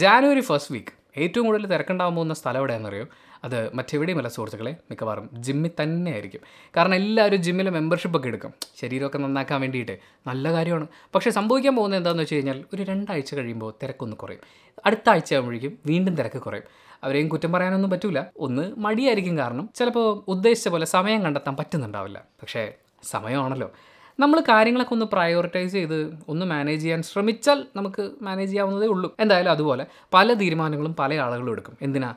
January first week ഏറ്റവും കൂടുതൽ തിരക്കുണ്ടാകാൻ പോകുന്ന സ്ഥലം എവിടെയാണെന്നറിയോ അത് മറ്റെവിടെയുമല്ല സുഹൃത്തുക്കളെ മിക്കവാറും ജിമ്മിൽ തന്നെ ആയിരിക്കും കാരണം എല്ലാവരും ജിമ്മിൽ മെമ്പർഷിപ്പ് ഒക്കെ എടുക്കും ശരീരമൊക്കെ നന്നാക്കാൻ വേണ്ടിയിട്ട് നല്ല കാര്യമാണ് പക്ഷേ സംഭവിക്കാൻ പോകുന്നത് എന്താണെന്ന് വെച്ച് കഴിഞ്ഞാൽ ഒരു രണ്ടാഴ്ച കഴിയുമ്പോൾ തിരക്കൊന്ന് കുറയും അടുത്ത ആഴ്ച ആകുമ്പോഴേക്കും വീണ്ടും തിരക്ക് കുറയും അവരെയും കുറ്റം പറയാനൊന്നും പറ്റില്ല ഒന്ന് മടിയായിരിക്കും കാരണം ചിലപ്പോൾ ഉദ്ദേശിച്ച പോലെ സമയം കണ്ടെത്താൻ പറ്റുന്നുണ്ടാവില്ല പക്ഷേ സമയമാണല്ലോ നമ്മൾ കാര്യങ്ങളൊക്കെ ഒന്ന് പ്രയോറിറ്റൈസ് ചെയ്ത് ഒന്ന് മാനേജ് ചെയ്യാൻ ശ്രമിച്ചാൽ നമുക്ക് മാനേജ് ചെയ്യാവുന്നതേ ഉള്ളൂ എന്തായാലും അതുപോലെ പല തീരുമാനങ്ങളും പല ആളുകളും എടുക്കും എന്തിനാ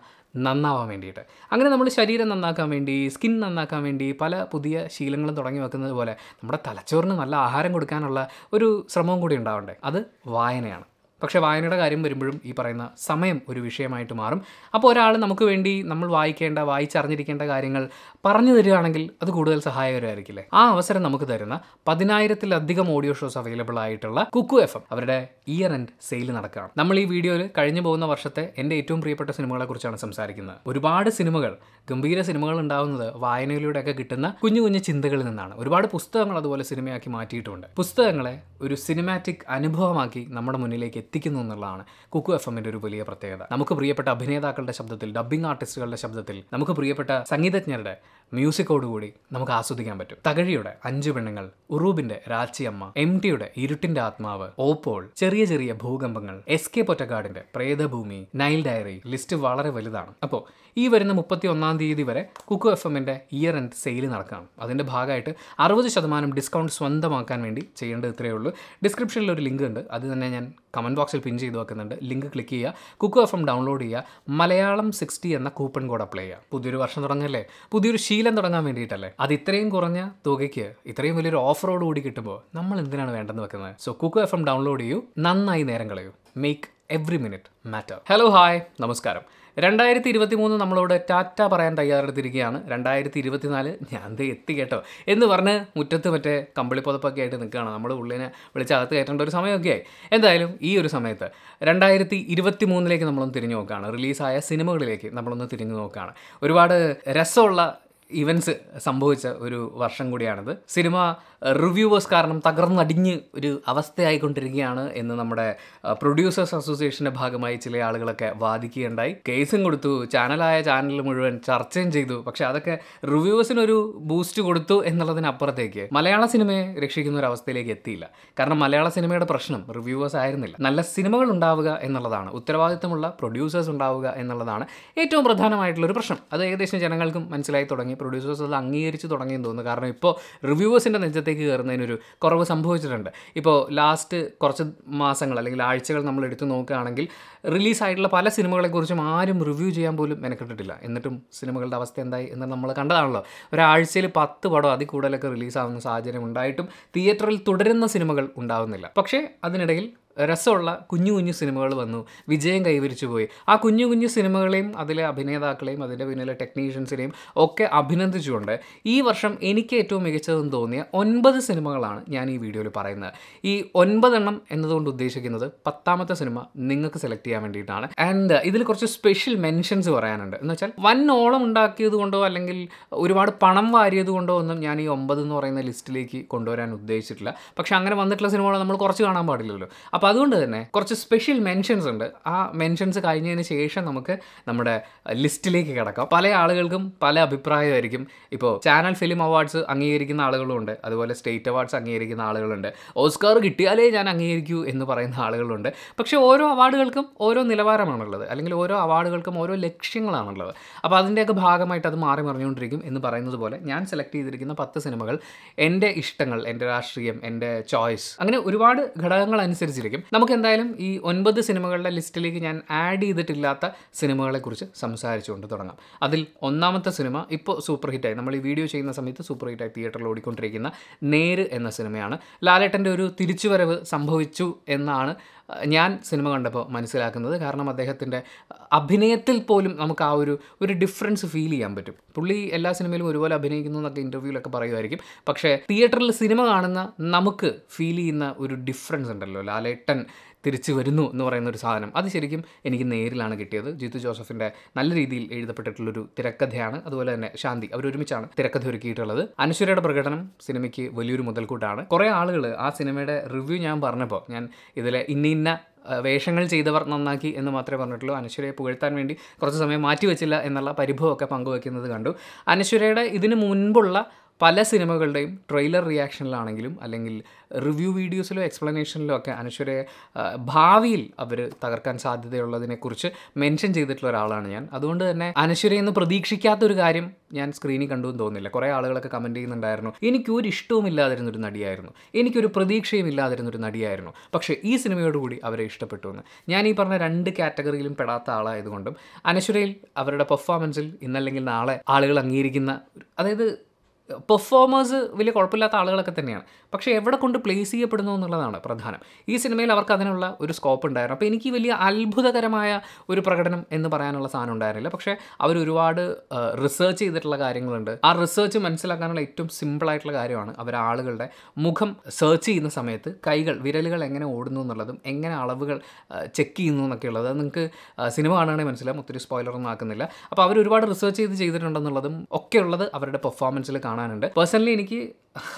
നന്നാവാൻ വേണ്ടിയിട്ട് അങ്ങനെ നമ്മൾ ശരീരം നന്നാക്കാൻ വേണ്ടി സ്കിൻ നന്നാക്കാൻ വേണ്ടി പല പുതിയ ശീലങ്ങളും തുടങ്ങി വെക്കുന്നത് പോലെ നമ്മുടെ തലച്ചോറിന് നല്ല ആഹാരം കൊടുക്കാനുള്ള ഒരു ശ്രമവും കൂടി ഉണ്ടാവണ്ടേ അത് വായനയാണ് പക്ഷേ വായനയുടെ കാര്യം വരുമ്പോഴും ഈ പറയുന്ന സമയം ഒരു വിഷയമായിട്ട് മാറും അപ്പോൾ ഒരാൾ നമുക്ക് വേണ്ടി നമ്മൾ വായിക്കേണ്ട വായിച്ചറിഞ്ഞിരിക്കേണ്ട കാര്യങ്ങൾ പറഞ്ഞു തരികയാണെങ്കിൽ അത് കൂടുതൽ സഹായകരമായിരിക്കില്ലേ ആ അവസരം നമുക്ക് തരുന്ന പതിനായിരത്തിലധികം ഓഡിയോ ഷോസ് അവൈലബിൾ ആയിട്ടുള്ള കുക്കു എഫ് എം അവരുടെ ഇയർ എൻഡ് സെയിൽ നടക്കുകയാണ് നമ്മൾ ഈ വീഡിയോയിൽ കഴിഞ്ഞു പോകുന്ന വർഷത്തെ എൻ്റെ ഏറ്റവും പ്രിയപ്പെട്ട സിനിമകളെ കുറിച്ചാണ് സംസാരിക്കുന്നത് ഒരുപാട് സിനിമകൾ ഗംഭീര സിനിമകൾ ഉണ്ടാവുന്നത് വായനയിലൂടെയൊക്കെ കിട്ടുന്ന കുഞ്ഞു കുഞ്ഞു ചിന്തകളിൽ നിന്നാണ് ഒരുപാട് പുസ്തകങ്ങൾ അതുപോലെ സിനിമയാക്കി മാറ്റിയിട്ടുണ്ട് പുസ്തകങ്ങളെ ഒരു സിനിമാറ്റിക് അനുഭവമാക്കി നമ്മുടെ മുന്നിലേക്ക് എത്തി എത്തിക്കുന്നു എന്നുള്ളതാണ് കുക്കു എഫ് എമ്മിൻ്റെ ഒരു വലിയ പ്രത്യേകത നമുക്ക് പ്രിയപ്പെട്ട അഭിനേതാക്കളുടെ ശബ്ദത്തിൽ ഡബ്ബിംഗ് ആർട്ടിസ്റ്റുകളുടെ ശബ്ദത്തിൽ നമുക്ക് പ്രിയപ്പെട്ട സംഗീതജ്ഞരുടെ മ്യൂസിക്കോടുകൂടി നമുക്ക് ആസ്വദിക്കാൻ പറ്റും തകഴിയുടെ അഞ്ചു പെണ്ണുങ്ങൾ ഉറൂബിന്റെ രാച്ചിയമ്മ എം ടിയുടെ ഇരുട്ടിന്റെ ആത്മാവ് ഓപ്പോൾ ചെറിയ ചെറിയ ഭൂകമ്പങ്ങൾ എസ് കെ പൊറ്റക്കാടിന്റെ പ്രേതഭൂമി നൈൽ ഡയറി ലിസ്റ്റ് വളരെ വലുതാണ് അപ്പോൾ ഈ വരുന്ന മുപ്പത്തി ഒന്നാം തീയതി വരെ കുക്കു എഫ് എമ്മിന്റെ ഇയർ എൻഡ് സെയിൽ നടക്കണം അതിന്റെ ഭാഗമായിട്ട് അറുപത് ശതമാനം ഡിസ്കൗണ്ട് സ്വന്തമാക്കാൻ വേണ്ടി ചെയ്യേണ്ടത് ഇത്രയേ ഉള്ളൂ ഡിസ്ക്രിപ്ഷനിൽ ഒരു ലിങ്ക് ഉണ്ട് അത് തന്നെ ഞാൻ കമന്റ് ബോക്സിൽ പിൻ ചെയ്ത് വെക്കുന്നുണ്ട് ലിങ്ക് ക്ലിക്ക് ചെയ്യുക കുക്കു എഫ് എം ഡൗൺലോഡ് ചെയ്യുക മലയാളം സിക്സ്റ്റി എന്ന കൂപ്പൺ കോഡ് അപ്ലൈ ചെയ്യുക പുതിയൊരു വർഷം തുടങ്ങല്ലേ പുതിയൊരു ശീലം തുടങ്ങാൻ വേണ്ടിയിട്ടല്ലേ അത് ഇത്രയും കുറഞ്ഞ തുകയ്ക്ക് ഇത്രയും വലിയൊരു ഓഫറോട് കൂടി കിട്ടുമ്പോൾ നമ്മൾ എന്തിനാണ് വേണ്ടെന്ന് വെക്കുന്നത് so Kuku F M download ചെയ്യൂ നന്നായി നേരം കളയൂ make every minute matter hello hi നമസ്കാരം രണ്ടായിരത്തി ഇരുപത്തി മൂന്ന് നമ്മളോട് ടാറ്റ പറയാൻ തയ്യാറെടുത്തിരിക്കുകയാണ് രണ്ടായിരത്തി ഇരുപത്തിനാല് ഞാൻ ദേ എത്തി കേട്ടോ എന്ന് പറഞ്ഞ് മുറ്റത്ത് മറ്റേ കമ്പിളിപ്പൊതപ്പൊക്കെ ആയിട്ട് നിൽക്കുകയാണ് നമ്മൾ ഉള്ളിനെ വിളിച്ച് അകത്ത് കയറ്റേണ്ട ഒരു സമയമൊക്കെ ആയി എന്തായാലും ഈ ഒരു സമയത്ത് രണ്ടായിരത്തി ഇരുപത്തി മൂന്നിലേക്ക് നമ്മളൊന്ന് തിരിഞ്ഞു നോക്കുകയാണ് റിലീസായ സിനിമകളിലേക്ക് നമ്മളൊന്ന് തിരിഞ്ഞു നോക്കുകയാണ് ഒരുപാട് രസമുള്ള ഇവൻസ് സംഭവിച്ച ഒരു വർഷം കൂടിയാണിത് സിനിമ റിവ്യൂവേഴ്സ് കാരണം തകർന്നടിഞ്ഞ് ഒരു അവസ്ഥയായിക്കൊണ്ടിരിക്കുകയാണ് എന്ന് നമ്മുടെ പ്രൊഡ്യൂസേഴ്സ് അസോസിയേഷൻ്റെ ഭാഗമായി ചില ആളുകളൊക്കെ വാദിക്കുകയുണ്ടായി കേസും കൊടുത്തു ചാനലായ ചാനൽ മുഴുവൻ ചർച്ചയും ചെയ്തു പക്ഷേ അതൊക്കെ റിവ്യൂവേഴ്സിനൊരു ബൂസ്റ്റ് കൊടുത്തു എന്നുള്ളതിനപ്പുറത്തേക്ക് മലയാള സിനിമയെ രക്ഷിക്കുന്ന ഒരു അവസ്ഥയിലേക്ക് എത്തിയില്ല കാരണം മലയാള സിനിമയുടെ പ്രശ്നം റിവ്യൂവേഴ്സ് ആയിരുന്നില്ല നല്ല സിനിമകൾ ഉണ്ടാവുക എന്നുള്ളതാണ് ഉത്തരവാദിത്തമുള്ള പ്രൊഡ്യൂസേഴ്സ് ഉണ്ടാവുക എന്നുള്ളതാണ് ഏറ്റവും പ്രധാനമായിട്ടുള്ളൊരു പ്രശ്നം അത് ഏകദേശം ജനങ്ങൾക്കും മനസ്സിലായി തുടങ്ങി പ്രൊഡ്യൂസേഴ്സ് അത് അംഗീകരിച്ച് തുടങ്ങിയെന്ന് തോന്നുന്നു കാരണം ഇപ്പോൾ റിവ്യൂവേഴ്സിൻ്റെ നെഞ്ചത്തേക്ക് കയറുന്നതിനൊരു കുറവ് സംഭവിച്ചിട്ടുണ്ട് ഇപ്പോൾ ലാസ്റ്റ് കുറച്ച് മാസങ്ങൾ അല്ലെങ്കിൽ ആഴ്ചകൾ നമ്മൾ എടുത്തു നോക്കുകയാണെങ്കിൽ റിലീസായിട്ടുള്ള പല സിനിമകളെക്കുറിച്ചും ആരും റിവ്യൂ ചെയ്യാൻ പോലും മെനക്കെട്ടിട്ടില്ല എന്നിട്ടും സിനിമകളുടെ അവസ്ഥ എന്തായി എന്ന് നമ്മൾ കണ്ടതാണല്ലോ ഒരാഴ്ചയിൽ പത്ത് പടം അതിൽ കൂടുതലൊക്കെ റിലീസാവുന്ന സാഹചര്യം ഉണ്ടായിട്ടും തിയേറ്ററിൽ തുടരുന്ന സിനിമകൾ ഉണ്ടാവുന്നില്ല പക്ഷേ അതിനിടയിൽ രസമുള്ള കുഞ്ഞു കുഞ്ഞു സിനിമകൾ വന്നു വിജയം കൈവരിച്ചു പോയി ആ കുഞ്ഞു കുഞ്ഞു സിനിമകളെയും അതിലെ അഭിനേതാക്കളെയും അതിൻ്റെ പിന്നിലെ ടെക്നീഷ്യൻസിനെയും ഒക്കെ അഭിനന്ദിച്ചുകൊണ്ട് ഈ വർഷം എനിക്ക് ഏറ്റവും മികച്ചതെന്ന് തോന്നിയ ഒൻപത് സിനിമകളാണ് ഞാൻ ഈ വീഡിയോയിൽ പറയുന്നത് ഈ ഒൻപതെണ്ണം എന്നതുകൊണ്ട് ഉദ്ദേശിക്കുന്നത് പത്താമത്തെ സിനിമ നിങ്ങൾക്ക് സെലക്ട് ചെയ്യാൻ വേണ്ടിയിട്ടാണ് ആൻഡ് ഇതിൽ കുറച്ച് സ്പെഷ്യൽ മെൻഷൻസ് പറയാനുണ്ട് എന്ന് വെച്ചാൽ വൻ ഓളം ഉണ്ടാക്കിയത് കൊണ്ടോ അല്ലെങ്കിൽ ഒരുപാട് പണം വാരിയത് കൊണ്ടോ ഒന്നും ഞാൻ ഈ ഒമ്പത് എന്ന് പറയുന്ന ലിസ്റ്റിലേക്ക് കൊണ്ടുവരാൻ ഉദ്ദേശിച്ചിട്ടില്ല പക്ഷേ അങ്ങനെ വന്നിട്ടുള്ള സിനിമകൾ നമ്മൾ കുറച്ച് കാണാൻ പാടില്ലല്ലോ അപ്പോൾ അതുകൊണ്ട് തന്നെ കുറച്ച് സ്പെഷ്യൽ മെൻഷൻസ് ഉണ്ട് ആ മെൻഷൻസ് കഴിഞ്ഞതിന് ശേഷം നമുക്ക് നമ്മുടെ ലിസ്റ്റിലേക്ക് കിടക്കാം പല ആളുകൾക്കും പല അഭിപ്രായമായിരിക്കും ഇപ്പോൾ ചാനൽ ഫിലിം അവാർഡ്സ് അംഗീകരിക്കുന്ന ആളുകളുണ്ട് അതുപോലെ സ്റ്റേറ്റ് അവാർഡ്സ് അംഗീകരിക്കുന്ന ആളുകളുണ്ട് ഓസ്കാർ കിട്ടിയാലേ ഞാൻ അംഗീകരിക്കൂ എന്ന് പറയുന്ന ആളുകളുണ്ട് പക്ഷേ ഓരോ അവാർഡുകൾക്കും ഓരോ നിലവാരമാണുള്ളത് അല്ലെങ്കിൽ ഓരോ അവാർഡുകൾക്കും ഓരോ ലക്ഷ്യങ്ങളാണുള്ളത് അപ്പോൾ അതിൻ്റെയൊക്കെ ഭാഗമായിട്ട് അത് മാറി മറിഞ്ഞുകൊണ്ടിരിക്കും എന്ന് പറയുന്നത് പോലെ ഞാൻ സെലക്ട് ചെയ്തിരിക്കുന്ന പത്ത് സിനിമകൾ എൻ്റെ ഇഷ്ടങ്ങൾ എൻ്റെ രാഷ്ട്രീയം എൻ്റെ ചോയ്സ് അങ്ങനെ ഒരുപാട് ഘടകങ്ങൾ അനുസരിച്ചിരിക്കും സാധിക്കും നമുക്ക് എന്തായാലും ഈ ഒൻപത് സിനിമകളുടെ ലിസ്റ്റിലേക്ക് ഞാൻ ആഡ് ചെയ്തിട്ടില്ലാത്ത സിനിമകളെക്കുറിച്ച് സംസാരിച്ചുകൊണ്ട് തുടങ്ങാം അതിൽ ഒന്നാമത്തെ സിനിമ ഇപ്പോൾ സൂപ്പർ ഹിറ്റായി നമ്മൾ ഈ വീഡിയോ ചെയ്യുന്ന സമയത്ത് സൂപ്പർ ഹിറ്റായി തിയേറ്ററിൽ ഓടിക്കൊണ്ടിരിക്കുന്ന നേര് എന്ന സിനിമയാണ് ലാലേട്ടൻ്റെ ഒരു തിരിച്ചുവരവ് സംഭവിച്ചു എന്നാണ് ഞാൻ സിനിമ കണ്ടപ്പോൾ മനസ്സിലാക്കുന്നത് കാരണം അദ്ദേഹത്തിൻ്റെ അഭിനയത്തിൽ പോലും നമുക്ക് ആ ഒരു ഒരു ഡിഫറൻസ് ഫീൽ ചെയ്യാൻ പറ്റും പുള്ളി എല്ലാ സിനിമയിലും ഒരുപോലെ അഭിനയിക്കുന്നു എന്നൊക്കെ ഇൻ്റർവ്യൂവിലൊക്കെ പറയുമായിരിക്കും പക്ഷേ തിയേറ്ററിൽ സിനിമ കാണുന്ന നമുക്ക് ഫീൽ ചെയ്യുന്ന ഒരു ഡിഫറൻസ് ഉണ്ടല്ലോ ലാലേട്ടൻ തിരിച്ചു വരുന്നു എന്ന് പറയുന്ന ഒരു സാധനം അത് ശരിക്കും എനിക്ക് നേരിലാണ് കിട്ടിയത് ജിത്തു ജോസഫിൻ്റെ നല്ല രീതിയിൽ എഴുതപ്പെട്ടിട്ടുള്ളൊരു തിരക്കഥയാണ് അതുപോലെ തന്നെ ശാന്തി അവരൊരുമിച്ചാണ് തിരക്കഥ ഒരുക്കിയിട്ടുള്ളത് അനശ്വരയുടെ പ്രകടനം സിനിമയ്ക്ക് വലിയൊരു മുതൽക്കൂട്ടാണ് കുറേ ആളുകൾ ആ സിനിമയുടെ റിവ്യൂ ഞാൻ പറഞ്ഞപ്പോൾ ഞാൻ ഇതിലെ ഇന്ന ഇന്ന വേഷങ്ങൾ ചെയ്തവർ നന്നാക്കി എന്ന് മാത്രമേ പറഞ്ഞിട്ടുള്ളൂ അനശ്വരയെ പുകഴ്ത്താൻ വേണ്ടി കുറച്ച് സമയം മാറ്റി എന്നുള്ള പരിഭവമൊക്കെ പങ്കുവെക്കുന്നത് കണ്ടു അനശ്വരയുടെ ഇതിന് മുൻപുള്ള പല സിനിമകളുടെയും ട്രെയിലർ റിയാക്ഷനിലാണെങ്കിലും അല്ലെങ്കിൽ റിവ്യൂ വീഡിയോസിലോ എക്സ്പ്ലനേഷനിലോ ഒക്കെ അനശ്വരയെ ഭാവിയിൽ അവർ തകർക്കാൻ സാധ്യതയുള്ളതിനെക്കുറിച്ച് മെൻഷൻ ചെയ്തിട്ടുള്ള ഒരാളാണ് ഞാൻ അതുകൊണ്ട് തന്നെ അനശ്വരയെന്ന് നിന്ന് പ്രതീക്ഷിക്കാത്തൊരു കാര്യം ഞാൻ സ്ക്രീനിൽ കണ്ടു എന്ന് തോന്നുന്നില്ല കുറേ ആളുകളൊക്കെ കമൻറ്റ് ചെയ്യുന്നുണ്ടായിരുന്നു എനിക്കൊരു ഇഷ്ടവും ഇല്ലാതിരുന്നൊരു നടിയായിരുന്നു എനിക്കൊരു പ്രതീക്ഷയും ഇല്ലാതിരുന്നൊരു നടിയായിരുന്നു പക്ഷേ ഈ സിനിമയോടുകൂടി അവരെ ഇഷ്ടപ്പെട്ടു എന്ന് ഞാൻ ഈ പറഞ്ഞ രണ്ട് കാറ്റഗറിയിലും പെടാത്ത ആളായതുകൊണ്ടും അനശ്വരയിൽ അവരുടെ പെർഫോമൻസിൽ ഇന്നല്ലെങ്കിൽ നാളെ ആളുകൾ അംഗീകരിക്കുന്ന അതായത് പെർഫോമേഴ്സ് വലിയ കുഴപ്പമില്ലാത്ത ആളുകളൊക്കെ തന്നെയാണ് പക്ഷേ എവിടെ കൊണ്ട് പ്ലേസ് ചെയ്യപ്പെടുന്നു എന്നുള്ളതാണ് പ്രധാനം ഈ സിനിമയിൽ അവർക്ക് അതിനുള്ള ഒരു സ്കോപ്പ് ഉണ്ടായിരുന്നു അപ്പോൾ എനിക്ക് വലിയ അത്ഭുതകരമായ ഒരു പ്രകടനം എന്ന് പറയാനുള്ള സാധനം ഉണ്ടായിരുന്നില്ല പക്ഷേ അവർ ഒരുപാട് റിസർച്ച് ചെയ്തിട്ടുള്ള കാര്യങ്ങളുണ്ട് ആ റിസർച്ച് മനസ്സിലാക്കാനുള്ള ഏറ്റവും സിമ്പിളായിട്ടുള്ള കാര്യമാണ് അവർ ആളുകളുടെ മുഖം സെർച്ച് ചെയ്യുന്ന സമയത്ത് കൈകൾ വിരലുകൾ എങ്ങനെ ഓടുന്നു എന്നുള്ളതും എങ്ങനെ അളവുകൾ ചെക്ക് ചെയ്യുന്നു എന്നൊക്കെ ഉള്ളത് നിങ്ങൾക്ക് സിനിമ കാണുകയാണെങ്കിൽ മനസ്സിലാവും ഒത്തിരി സ്പോയിലറൊന്നും ആക്കുന്നില്ല അപ്പോൾ അവർ ഒരുപാട് റിസർച്ച് ചെയ്ത് ചെയ്തിട്ടുണ്ടെന്നുള്ളതും ഒക്കെയുള്ളത് അവരുടെ പെർഫോമൻസിൽ കാണും കാണാനുണ്ട് പേഴ്സണലി എനിക്ക്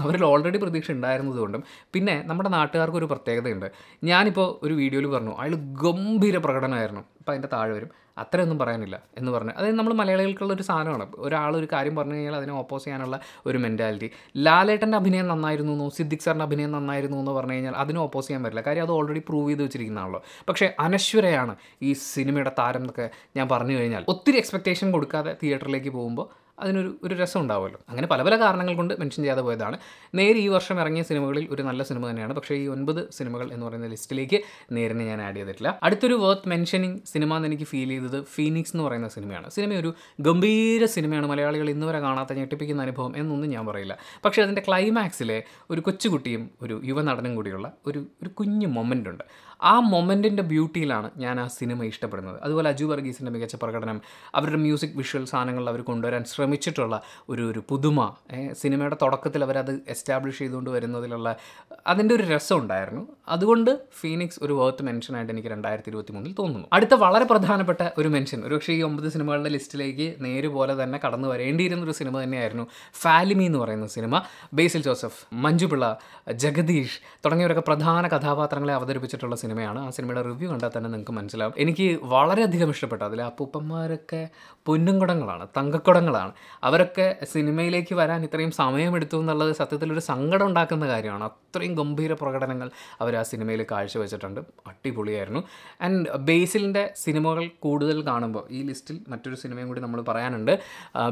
അവരിൽ ഓൾറെഡി പ്രതീക്ഷ ഉണ്ടായിരുന്നതുകൊണ്ടും പിന്നെ നമ്മുടെ നാട്ടുകാർക്ക് ഒരു പ്രത്യേകതയുണ്ട് ഞാനിപ്പോൾ ഒരു വീഡിയോയിൽ പറഞ്ഞു അയാൾ ഗംഭീര പ്രകടനമായിരുന്നു അപ്പോൾ അതിൻ്റെ താഴെ വരും അത്രയൊന്നും പറയാനില്ല എന്ന് പറഞ്ഞു അതായത് നമ്മൾ മലയാളികൾക്കുള്ള ഒരു സാധനമാണ് ഒരാൾ ഒരു കാര്യം പറഞ്ഞു കഴിഞ്ഞാൽ അതിനെ ഓപ്പോസ് ചെയ്യാനുള്ള ഒരു മെൻറ്റാലിറ്റി ലാലേട്ടൻ്റെ അഭിനയം നന്നായിരുന്നു എന്നോ സിദ്ദിഖ് സാറിൻ്റെ അഭിനയം നന്നായിരുന്നു എന്ന് പറഞ്ഞു കഴിഞ്ഞാൽ അതിനെ ഓപ്പോസ് ചെയ്യാൻ പറ്റില്ല കാര്യം അത് ഓൾറെഡി പ്രൂവ് ചെയ്ത് വെച്ചിരിക്കുന്നതാണല്ലോ പക്ഷേ അനശ്വരയാണ് ഈ സിനിമയുടെ താരം എന്നൊക്കെ ഞാൻ പറഞ്ഞു കഴിഞ്ഞാൽ ഒത്തിരി എക്സ്പെക്റ്റേഷൻ കൊടുക്കാതെ തിയേറ്ററിലേക്ക് പോകുമ്പോൾ അതിനൊരു ഒരു രസം ഉണ്ടാവുമല്ലോ അങ്ങനെ പല പല കാരണങ്ങൾ കൊണ്ട് മെൻഷൻ ചെയ്യാതെ പോയതാണ് നേരെ ഈ വർഷം ഇറങ്ങിയ സിനിമകളിൽ ഒരു നല്ല സിനിമ തന്നെയാണ് പക്ഷേ ഈ ഒൻപത് സിനിമകൾ എന്ന് പറയുന്ന ലിസ്റ്റിലേക്ക് നേരിനെ ഞാൻ ആഡ് ചെയ്തിട്ടില്ല അടുത്തൊരു വർത്ത് മെൻഷനിങ് സിനിമ എന്ന് എനിക്ക് ഫീൽ ചെയ്തത് ഫീനിക്സ് എന്ന് പറയുന്ന സിനിമയാണ് സിനിമ ഒരു ഗംഭീര സിനിമയാണ് മലയാളികൾ ഇന്ന് വരെ കാണാത്ത ഞെട്ടിപ്പിക്കുന്ന അനുഭവം എന്നൊന്നും ഞാൻ പറയില്ല പക്ഷേ അതിൻ്റെ ക്ലൈമാക്സിലെ ഒരു കൊച്ചുകുട്ടിയും ഒരു യുവനടനും കൂടിയുള്ള ഒരു ഒരു കുഞ്ഞു മൊമെൻ്റ് ഉണ്ട് ആ മൊമെൻറ്റിൻ്റെ ബ്യൂട്ടിയിലാണ് ഞാൻ ആ സിനിമ ഇഷ്ടപ്പെടുന്നത് അതുപോലെ അജു വർഗീസിൻ്റെ മികച്ച പ്രകടനം അവരുടെ മ്യൂസിക് വിഷ്വൽ സാധനങ്ങൾ അവർ കൊണ്ടുവരാൻ ശ്രമിച്ചിട്ടുള്ള ഒരു ഒരു പുതുമ സിനിമയുടെ തുടക്കത്തിൽ അവരത് എസ്റ്റാബ്ലിഷ് ചെയ്തുകൊണ്ട് വരുന്നതിലുള്ള അതിൻ്റെ ഒരു രസം ഉണ്ടായിരുന്നു അതുകൊണ്ട് ഫീനിക്സ് ഒരു വേർത്ത് മെൻഷനായിട്ട് എനിക്ക് രണ്ടായിരത്തി ഇരുപത്തി മൂന്നിൽ തോന്നുന്നു അടുത്ത വളരെ പ്രധാനപ്പെട്ട ഒരു മെൻഷൻ ഒരുപക്ഷെ ഈ ഒമ്പത് സിനിമകളുടെ ലിസ്റ്റിലേക്ക് നേരുപോലെ തന്നെ കടന്നു വരേണ്ടിയിരുന്ന ഒരു സിനിമ തന്നെയായിരുന്നു ഫാലിമി എന്ന് പറയുന്ന സിനിമ ബേസിൽ ജോസഫ് മഞ്ജുപിള്ള ജഗദീഷ് തുടങ്ങിയവരൊക്കെ പ്രധാന കഥാപാത്രങ്ങളെ അവതരിപ്പിച്ചിട്ടുള്ള സിനിമയാണ് ആ സിനിമയുടെ റിവ്യൂ കണ്ടാൽ തന്നെ നിങ്ങൾക്ക് മനസ്സിലാവും എനിക്ക് വളരെയധികം ഇഷ്ടപ്പെട്ടു അതിലെ അപ്പൂപ്പന്മാരൊക്കെ പൊന്നുംകുടങ്ങളാണ് തങ്കക്കുടങ്ങളാണ് അവരൊക്കെ സിനിമയിലേക്ക് വരാൻ ഇത്രയും സമയമെടുത്തു എന്നുള്ളത് സത്യത്തിൽ ഒരു സങ്കടം ഉണ്ടാക്കുന്ന കാര്യമാണ് അത്രയും ഗംഭീര പ്രകടനങ്ങൾ അവർ ആ സിനിമയിൽ കാഴ്ചവെച്ചിട്ടുണ്ട് അടിപൊളിയായിരുന്നു ആൻഡ് ബേസിലിൻ്റെ സിനിമകൾ കൂടുതൽ കാണുമ്പോൾ ഈ ലിസ്റ്റിൽ മറ്റൊരു സിനിമയും കൂടി നമ്മൾ പറയാനുണ്ട്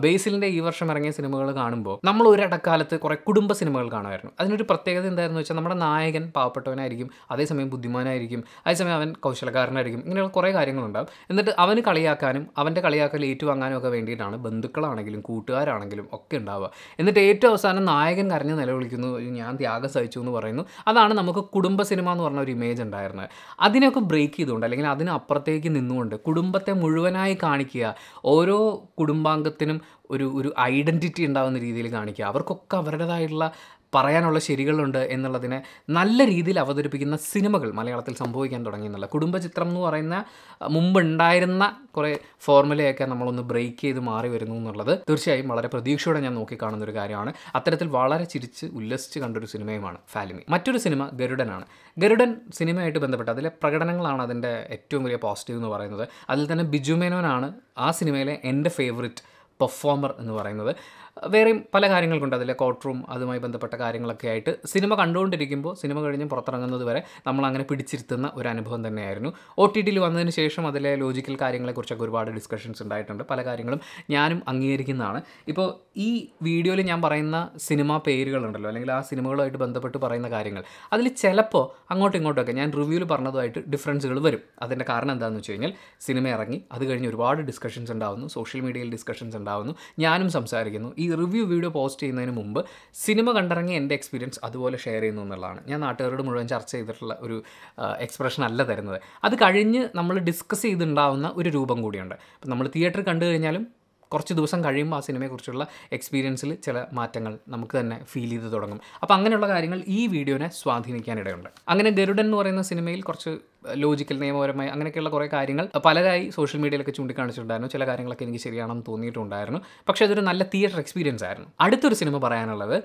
ബേസിലിൻ്റെ ഈ വർഷം ഇറങ്ങിയ സിനിമകൾ കാണുമ്പോൾ നമ്മൾ ഒരിടക്കാലത്ത് കുറേ കുടുംബ സിനിമകൾ കാണുമായിരുന്നു അതിനൊരു പ്രത്യേകത എന്തായിരുന്നു വെച്ചാൽ നമ്മുടെ നായകൻ പാവപ്പെട്ടവനായിരിക്കും അതേസമയം ബുദ്ധിമാനായിരിക്കും അതേസമയം അവൻ കൗശലക്കാരനായിരിക്കും ഇങ്ങനെയുള്ള കുറേ കാര്യങ്ങളുണ്ടാകും എന്നിട്ട് അവന് കളിയാക്കാനും അവൻ്റെ കളിയാക്കൽ ഏറ്റുവാങ്ങാനും ഒക്കെ വേണ്ടിയിട്ടാണ് ബന്ധുക്കളാണെങ്കിലും ആണെങ്കിലും കൂട്ടുകാരാണെങ്കിലും ഒക്കെ ഉണ്ടാവുക എന്നിട്ട് ഏറ്റവും അവസാനം നായകൻ കരഞ്ഞ് നിലവിളിക്കുന്നു ഞാൻ ത്യാഗം സഹിച്ചു എന്ന് പറയുന്നു അതാണ് നമുക്ക് കുടുംബ സിനിമ എന്ന് പറഞ്ഞ ഒരു ഇമേജ് ഉണ്ടായിരുന്നത് അതിനെയൊക്കെ ബ്രേക്ക് ചെയ്തുകൊണ്ട് അല്ലെങ്കിൽ അതിനപ്പുറത്തേക്ക് നിന്നുകൊണ്ട് കുടുംബത്തെ മുഴുവനായി കാണിക്കുക ഓരോ കുടുംബാംഗത്തിനും ഒരു ഒരു ഐഡൻറ്റിറ്റി ഉണ്ടാകുന്ന രീതിയിൽ കാണിക്കുക അവർക്കൊക്കെ അവരുടേതായിട്ടുള്ള പറയാനുള്ള ശരികളുണ്ട് എന്നുള്ളതിനെ നല്ല രീതിയിൽ അവതരിപ്പിക്കുന്ന സിനിമകൾ മലയാളത്തിൽ സംഭവിക്കാൻ തുടങ്ങി എന്നുള്ള കുടുംബചിത്രം എന്ന് പറയുന്ന മുമ്പുണ്ടായിരുന്ന കുറേ ഫോർമുലയൊക്കെ നമ്മളൊന്ന് ബ്രേക്ക് ചെയ്ത് മാറി വരുന്നു എന്നുള്ളത് തീർച്ചയായും വളരെ പ്രതീക്ഷയോടെ ഞാൻ നോക്കിക്കാണുന്ന ഒരു കാര്യമാണ് അത്തരത്തിൽ വളരെ ചിരിച്ച് ഉല്ലസിച്ച് കണ്ടൊരു സിനിമയുമാണ് ഫാലിമി മറ്റൊരു സിനിമ ഗരുഡനാണ് ഗരുഡൻ സിനിമയായിട്ട് ബന്ധപ്പെട്ട് അതിലെ പ്രകടനങ്ങളാണ് അതിൻ്റെ ഏറ്റവും വലിയ പോസിറ്റീവ് എന്ന് പറയുന്നത് അതിൽ തന്നെ ബിജു മേനോനാണ് ആ സിനിമയിലെ എൻ്റെ ഫേവറിറ്റ് പെർഫോമർ എന്ന് പറയുന്നത് വേറെയും പല കാര്യങ്ങൾക്കുണ്ട് അതിലെ കോർട്ട് റൂം അതുമായി ബന്ധപ്പെട്ട കാര്യങ്ങളൊക്കെ ആയിട്ട് സിനിമ കണ്ടുകൊണ്ടിരിക്കുമ്പോൾ സിനിമ കഴിഞ്ഞ് പുറത്തിറങ്ങുന്നത് വരെ നമ്മൾ അങ്ങനെ പിടിച്ചിരുത്തുന്ന ഒരു അനുഭവം തന്നെയായിരുന്നു ഒ ടി ടിയിൽ വന്നതിന് ശേഷം അതിലെ ലോജിക്കൽ കാര്യങ്ങളെക്കുറിച്ചൊക്കെ ഒരുപാട് ഡിസ്കഷൻസ് ഉണ്ടായിട്ടുണ്ട് പല കാര്യങ്ങളും ഞാനും അംഗീകരിക്കുന്നതാണ് ഇപ്പോൾ ഈ വീഡിയോയിൽ ഞാൻ പറയുന്ന സിനിമ പേരുകളുണ്ടല്ലോ അല്ലെങ്കിൽ ആ സിനിമകളുമായിട്ട് ബന്ധപ്പെട്ട് പറയുന്ന കാര്യങ്ങൾ അതിൽ ചിലപ്പോൾ അങ്ങോട്ടും ഇങ്ങോട്ടൊക്കെ ഞാൻ റിവ്യൂവിൽ പറഞ്ഞതുമായിട്ട് ഡിഫറൻസുകൾ വരും അതിൻ്റെ കാരണം എന്താണെന്ന് വെച്ച് കഴിഞ്ഞാൽ സിനിമ ഇറങ്ങി അത് കഴിഞ്ഞ് ഒരുപാട് ഡിസ്കഷൻസ് ഉണ്ടാവുന്നു സോഷ്യൽ മീഡിയയിൽ ഡിസ്കഷൻസ് ഉണ്ടാവുന്നു ഞാനും സംസാരിക്കുന്നു ഈ റിവ്യൂ വീഡിയോ പോസ്റ്റ് ചെയ്യുന്നതിന് മുമ്പ് സിനിമ കണ്ടിറങ്ങിയ എൻ്റെ എക്സ്പീരിയൻസ് അതുപോലെ ഷെയർ ചെയ്യുന്നു എന്നുള്ളതാണ് ഞാൻ നാട്ടുകാരോട് മുഴുവൻ ചർച്ച ചെയ്തിട്ടുള്ള ഒരു എക്സ്പ്രഷൻ അല്ല തരുന്നത് അത് കഴിഞ്ഞ് നമ്മൾ ഡിസ്കസ് ചെയ്തിട്ടുണ്ടാവുന്ന ഒരു രൂപം കൂടിയുണ്ട് അപ്പം നമ്മൾ തിയേറ്റർ കണ്ടു കഴിഞ്ഞാലും കുറച്ച് ദിവസം കഴിയുമ്പോൾ ആ സിനിമയെക്കുറിച്ചുള്ള എക്സ്പീരിയൻസിൽ ചില മാറ്റങ്ങൾ നമുക്ക് തന്നെ ഫീൽ ചെയ്ത് തുടങ്ങും അപ്പോൾ അങ്ങനെയുള്ള കാര്യങ്ങൾ ഈ വീഡിയോനെ സ്വാധീനിക്കാനിടയുണ്ട് അങ്ങനെ ഗരുഡൻ എന്ന് പറയുന്ന സിനിമയിൽ കുറച്ച് ലോജിക്കൽ നിയമപരമായി അങ്ങനെയൊക്കെയുള്ള കുറേ കാര്യങ്ങൾ പലതായി സോഷ്യൽ മീഡിയയിലൊക്കെ ചൂണ്ടിക്കാണിച്ചിട്ടുണ്ടായിരുന്നു ചില കാര്യങ്ങളൊക്കെ എനിക്ക് ശരിയാണെന്ന് തോന്നിയിട്ടുണ്ടായിരുന്നു പക്ഷേ അതൊരു നല്ല തിയേറ്റർ എക്സ്പീരിയൻസ് ആയിരുന്നു അടുത്തൊരു സിനിമ പറയാനുള്ളത്